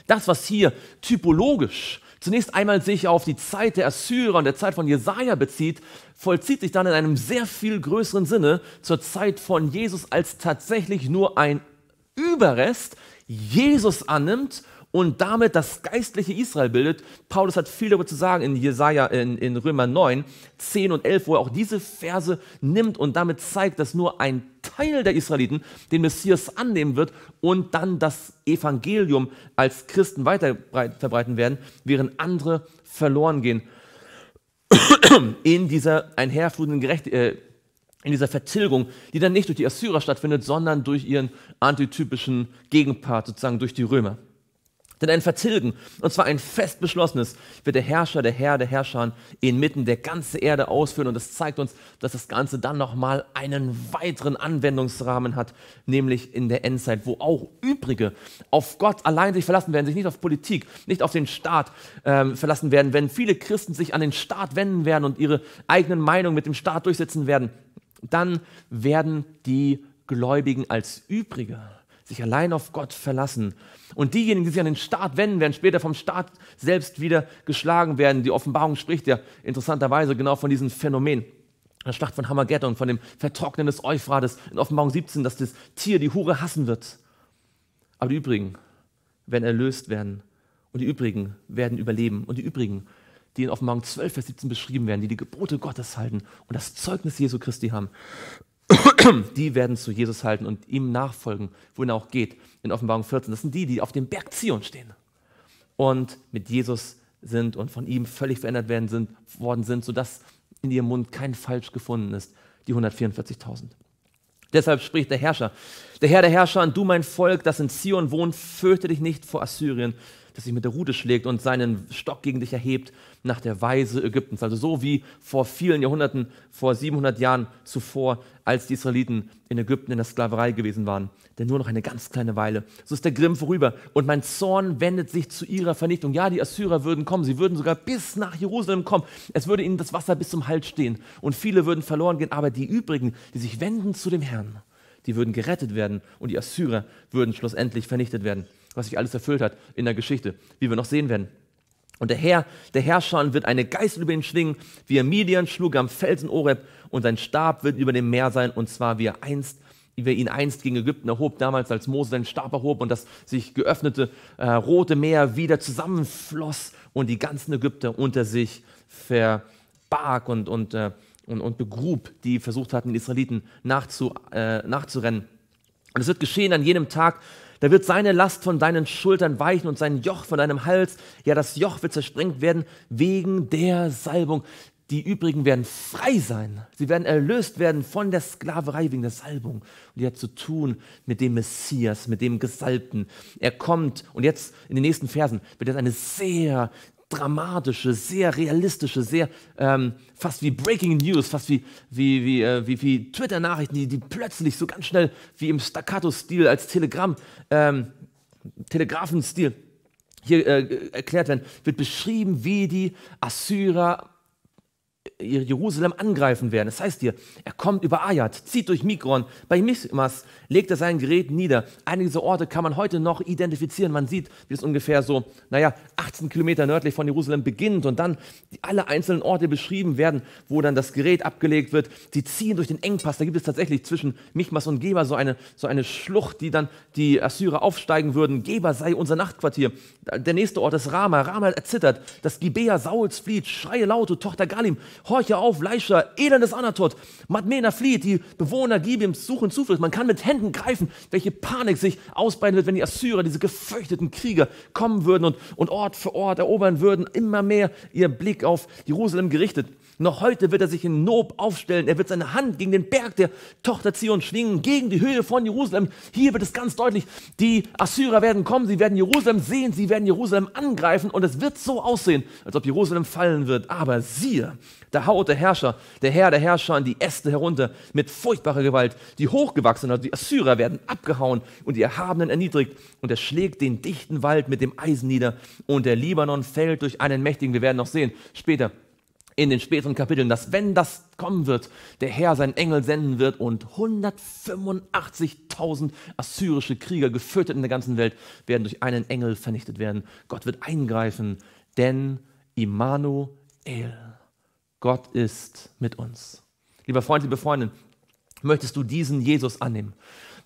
das, was hier typologisch zunächst einmal sich auf die Zeit der Assyrer und der Zeit von Jesaja bezieht, vollzieht sich dann in einem sehr viel größeren Sinne zur Zeit von Jesus als tatsächlich nur ein Überrest Jesus annimmt und damit das geistliche Israel bildet. Paulus hat viel darüber zu sagen in Jesaja, in, in Römer 9, 10 und 11, wo er auch diese Verse nimmt und damit zeigt, dass nur ein Teil der Israeliten den Messias annehmen wird und dann das Evangelium als Christen weiter verbreiten werden, während andere verloren gehen. In dieser einherflutenden Gerechtigkeit. äh, in dieser Vertilgung, die dann nicht durch die Assyrer stattfindet, sondern durch ihren antitypischen Gegenpart, sozusagen durch die Römer. Denn ein Vertilgen, und zwar ein fest beschlossenes, wird der Herrscher, der Herr, der Herrscher inmitten der ganzen Erde ausführen. Und das zeigt uns, dass das Ganze dann nochmal einen weiteren Anwendungsrahmen hat, nämlich in der Endzeit, wo auch übrige auf Gott allein sich verlassen werden, sich nicht auf Politik, nicht auf den Staat ähm, verlassen werden, wenn viele Christen sich an den Staat wenden werden und ihre eigenen Meinungen mit dem Staat durchsetzen werden dann werden die Gläubigen als Übrige sich allein auf Gott verlassen. Und diejenigen, die sich an den Staat wenden, werden später vom Staat selbst wieder geschlagen werden. Die Offenbarung spricht ja interessanterweise genau von diesem Phänomen. Der Schlacht von Hamageddon, von dem Vertrocknen des Euphrates in Offenbarung 17, dass das Tier die Hure hassen wird. Aber die übrigen werden erlöst werden und die übrigen werden überleben und die übrigen die in Offenbarung 12, Vers 17 beschrieben werden, die die Gebote Gottes halten und das Zeugnis Jesu Christi haben, die werden zu Jesus halten und ihm nachfolgen, wohin er auch geht, in Offenbarung 14. Das sind die, die auf dem Berg Zion stehen und mit Jesus sind und von ihm völlig verändert werden sind, worden sind, sodass in ihrem Mund kein Falsch gefunden ist, die 144.000. Deshalb spricht der Herrscher, der Herr der Herrscher, und du mein Volk, das in Zion wohnt, fürchte dich nicht vor Assyrien, das sich mit der Rute schlägt und seinen Stock gegen dich erhebt nach der Weise Ägyptens. Also so wie vor vielen Jahrhunderten, vor 700 Jahren zuvor, als die Israeliten in Ägypten in der Sklaverei gewesen waren. Denn nur noch eine ganz kleine Weile. So ist der Grimm vorüber und mein Zorn wendet sich zu ihrer Vernichtung. Ja, die Assyrer würden kommen. Sie würden sogar bis nach Jerusalem kommen. Es würde ihnen das Wasser bis zum Hals stehen und viele würden verloren gehen. Aber die übrigen, die sich wenden zu dem Herrn, die würden gerettet werden und die Assyrer würden schlussendlich vernichtet werden was sich alles erfüllt hat in der Geschichte, wie wir noch sehen werden. Und der Herr, der Herrscher wird eine Geißel über ihn schwingen, wie er Midian schlug am Felsen Oreb und sein Stab wird über dem Meer sein und zwar wie er einst wie er ihn einst gegen Ägypten erhob, damals als Mose seinen Stab erhob und das sich geöffnete äh, rote Meer wieder zusammenfloss und die ganzen Ägypter unter sich verbarg und, und, äh, und, und begrub, die versucht hatten, den Israeliten nachzu, äh, nachzurennen. Und es wird geschehen an jenem Tag, da wird seine Last von deinen Schultern weichen und sein Joch von deinem Hals. Ja, das Joch wird zersprengt werden wegen der Salbung. Die übrigen werden frei sein. Sie werden erlöst werden von der Sklaverei wegen der Salbung. Und die hat zu tun mit dem Messias, mit dem Gesalbten. Er kommt und jetzt in den nächsten Versen wird jetzt eine sehr dramatische, sehr realistische, sehr ähm, fast wie Breaking News, fast wie, wie, wie, äh, wie, wie Twitter-Nachrichten, die, die plötzlich so ganz schnell wie im Staccato-Stil als Telegramm, ähm, telegrafen stil hier äh, erklärt werden, wird beschrieben, wie die Assyrer Jerusalem angreifen werden. Das heißt hier, er kommt über Ayat, zieht durch Mikron, bei Michmas legt er sein Gerät nieder. Einige dieser Orte kann man heute noch identifizieren. Man sieht, wie es ungefähr so, naja, 18 Kilometer nördlich von Jerusalem beginnt und dann alle einzelnen Orte beschrieben werden, wo dann das Gerät abgelegt wird. Sie ziehen durch den Engpass. Da gibt es tatsächlich zwischen Michmas und Geber so eine, so eine Schlucht, die dann die Assyrer aufsteigen würden. Geber sei unser Nachtquartier. Der nächste Ort ist Rama. Rama erzittert. Das Gibea Sauls flieht. Schreie laut, Tochter Galim horche auf, Leischer, elendes Anatot, Madmena flieht, die Bewohner Gibeons suchen Zuflucht. Man kann mit Händen greifen, welche Panik sich ausbreiten wird, wenn die Assyrer, diese gefürchteten Krieger, kommen würden und, und Ort für Ort erobern würden, immer mehr ihr Blick auf Jerusalem gerichtet. Noch heute wird er sich in Nob aufstellen. Er wird seine Hand gegen den Berg der Tochter Zion schwingen, gegen die Höhe von Jerusalem. Hier wird es ganz deutlich, die Assyrer werden kommen, sie werden Jerusalem sehen, sie werden Jerusalem angreifen und es wird so aussehen, als ob Jerusalem fallen wird. Aber siehe, da haut der Herrscher, der Herr der Herrscher an die Äste herunter mit furchtbarer Gewalt. Die Hochgewachsenen, also die Assyrer, werden abgehauen und die Erhabenen erniedrigt. Und er schlägt den dichten Wald mit dem Eisen nieder und der Libanon fällt durch einen Mächtigen. Wir werden noch sehen später, in den späteren Kapiteln, dass wenn das kommen wird, der Herr seinen Engel senden wird und 185.000 assyrische Krieger gefüttert in der ganzen Welt werden durch einen Engel vernichtet werden. Gott wird eingreifen, denn Immanuel, Gott ist mit uns. Lieber Freund, liebe Freundin, möchtest du diesen Jesus annehmen?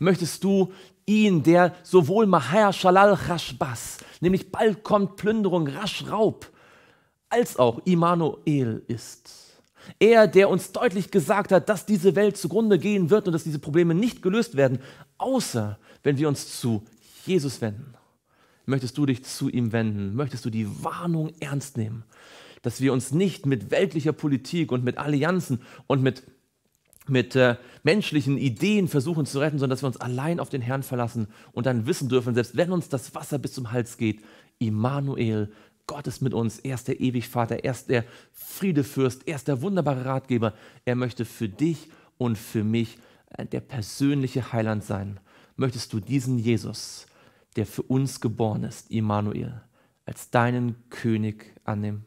Möchtest du ihn, der sowohl Mahaya Shalal Rashbas, nämlich bald kommt Plünderung, rasch Raub, als auch Immanuel ist. Er, der uns deutlich gesagt hat, dass diese Welt zugrunde gehen wird und dass diese Probleme nicht gelöst werden, außer wenn wir uns zu Jesus wenden. Möchtest du dich zu ihm wenden? Möchtest du die Warnung ernst nehmen, dass wir uns nicht mit weltlicher Politik und mit Allianzen und mit, mit äh, menschlichen Ideen versuchen zu retten, sondern dass wir uns allein auf den Herrn verlassen und dann wissen dürfen, selbst wenn uns das Wasser bis zum Hals geht, Immanuel Gott ist mit uns. Er ist der Ewigvater, er ist der Friedefürst, er ist der wunderbare Ratgeber. Er möchte für dich und für mich äh, der persönliche Heiland sein. Möchtest du diesen Jesus, der für uns geboren ist, Immanuel, als deinen König annehmen?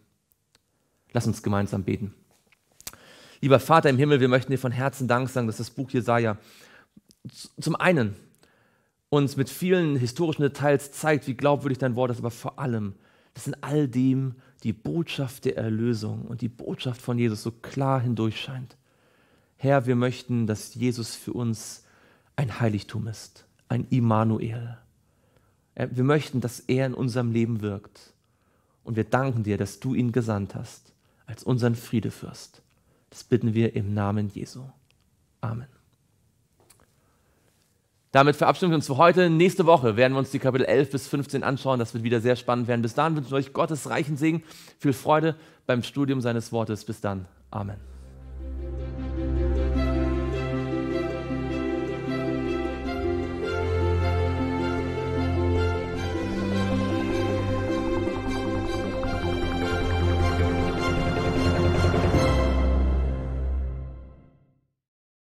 Lass uns gemeinsam beten. Lieber Vater im Himmel, wir möchten dir von Herzen Dank sagen, dass das Buch Jesaja zum einen uns mit vielen historischen Details zeigt, wie glaubwürdig dein Wort ist, aber vor allem, dass in all dem die Botschaft der Erlösung und die Botschaft von Jesus so klar hindurch scheint. Herr, wir möchten, dass Jesus für uns ein Heiligtum ist, ein Immanuel. Äh, wir möchten, dass er in unserem Leben wirkt. Und wir danken dir, dass du ihn gesandt hast, als unseren Friedefürst. Das bitten wir im Namen Jesu. Amen. Damit verabschieden wir uns für heute. Nächste Woche werden wir uns die Kapitel 11 bis 15 anschauen. Das wird wieder sehr spannend werden. Bis dahin wünschen wir euch Gottes reichen Segen, viel Freude beim Studium seines Wortes. Bis dann. Amen.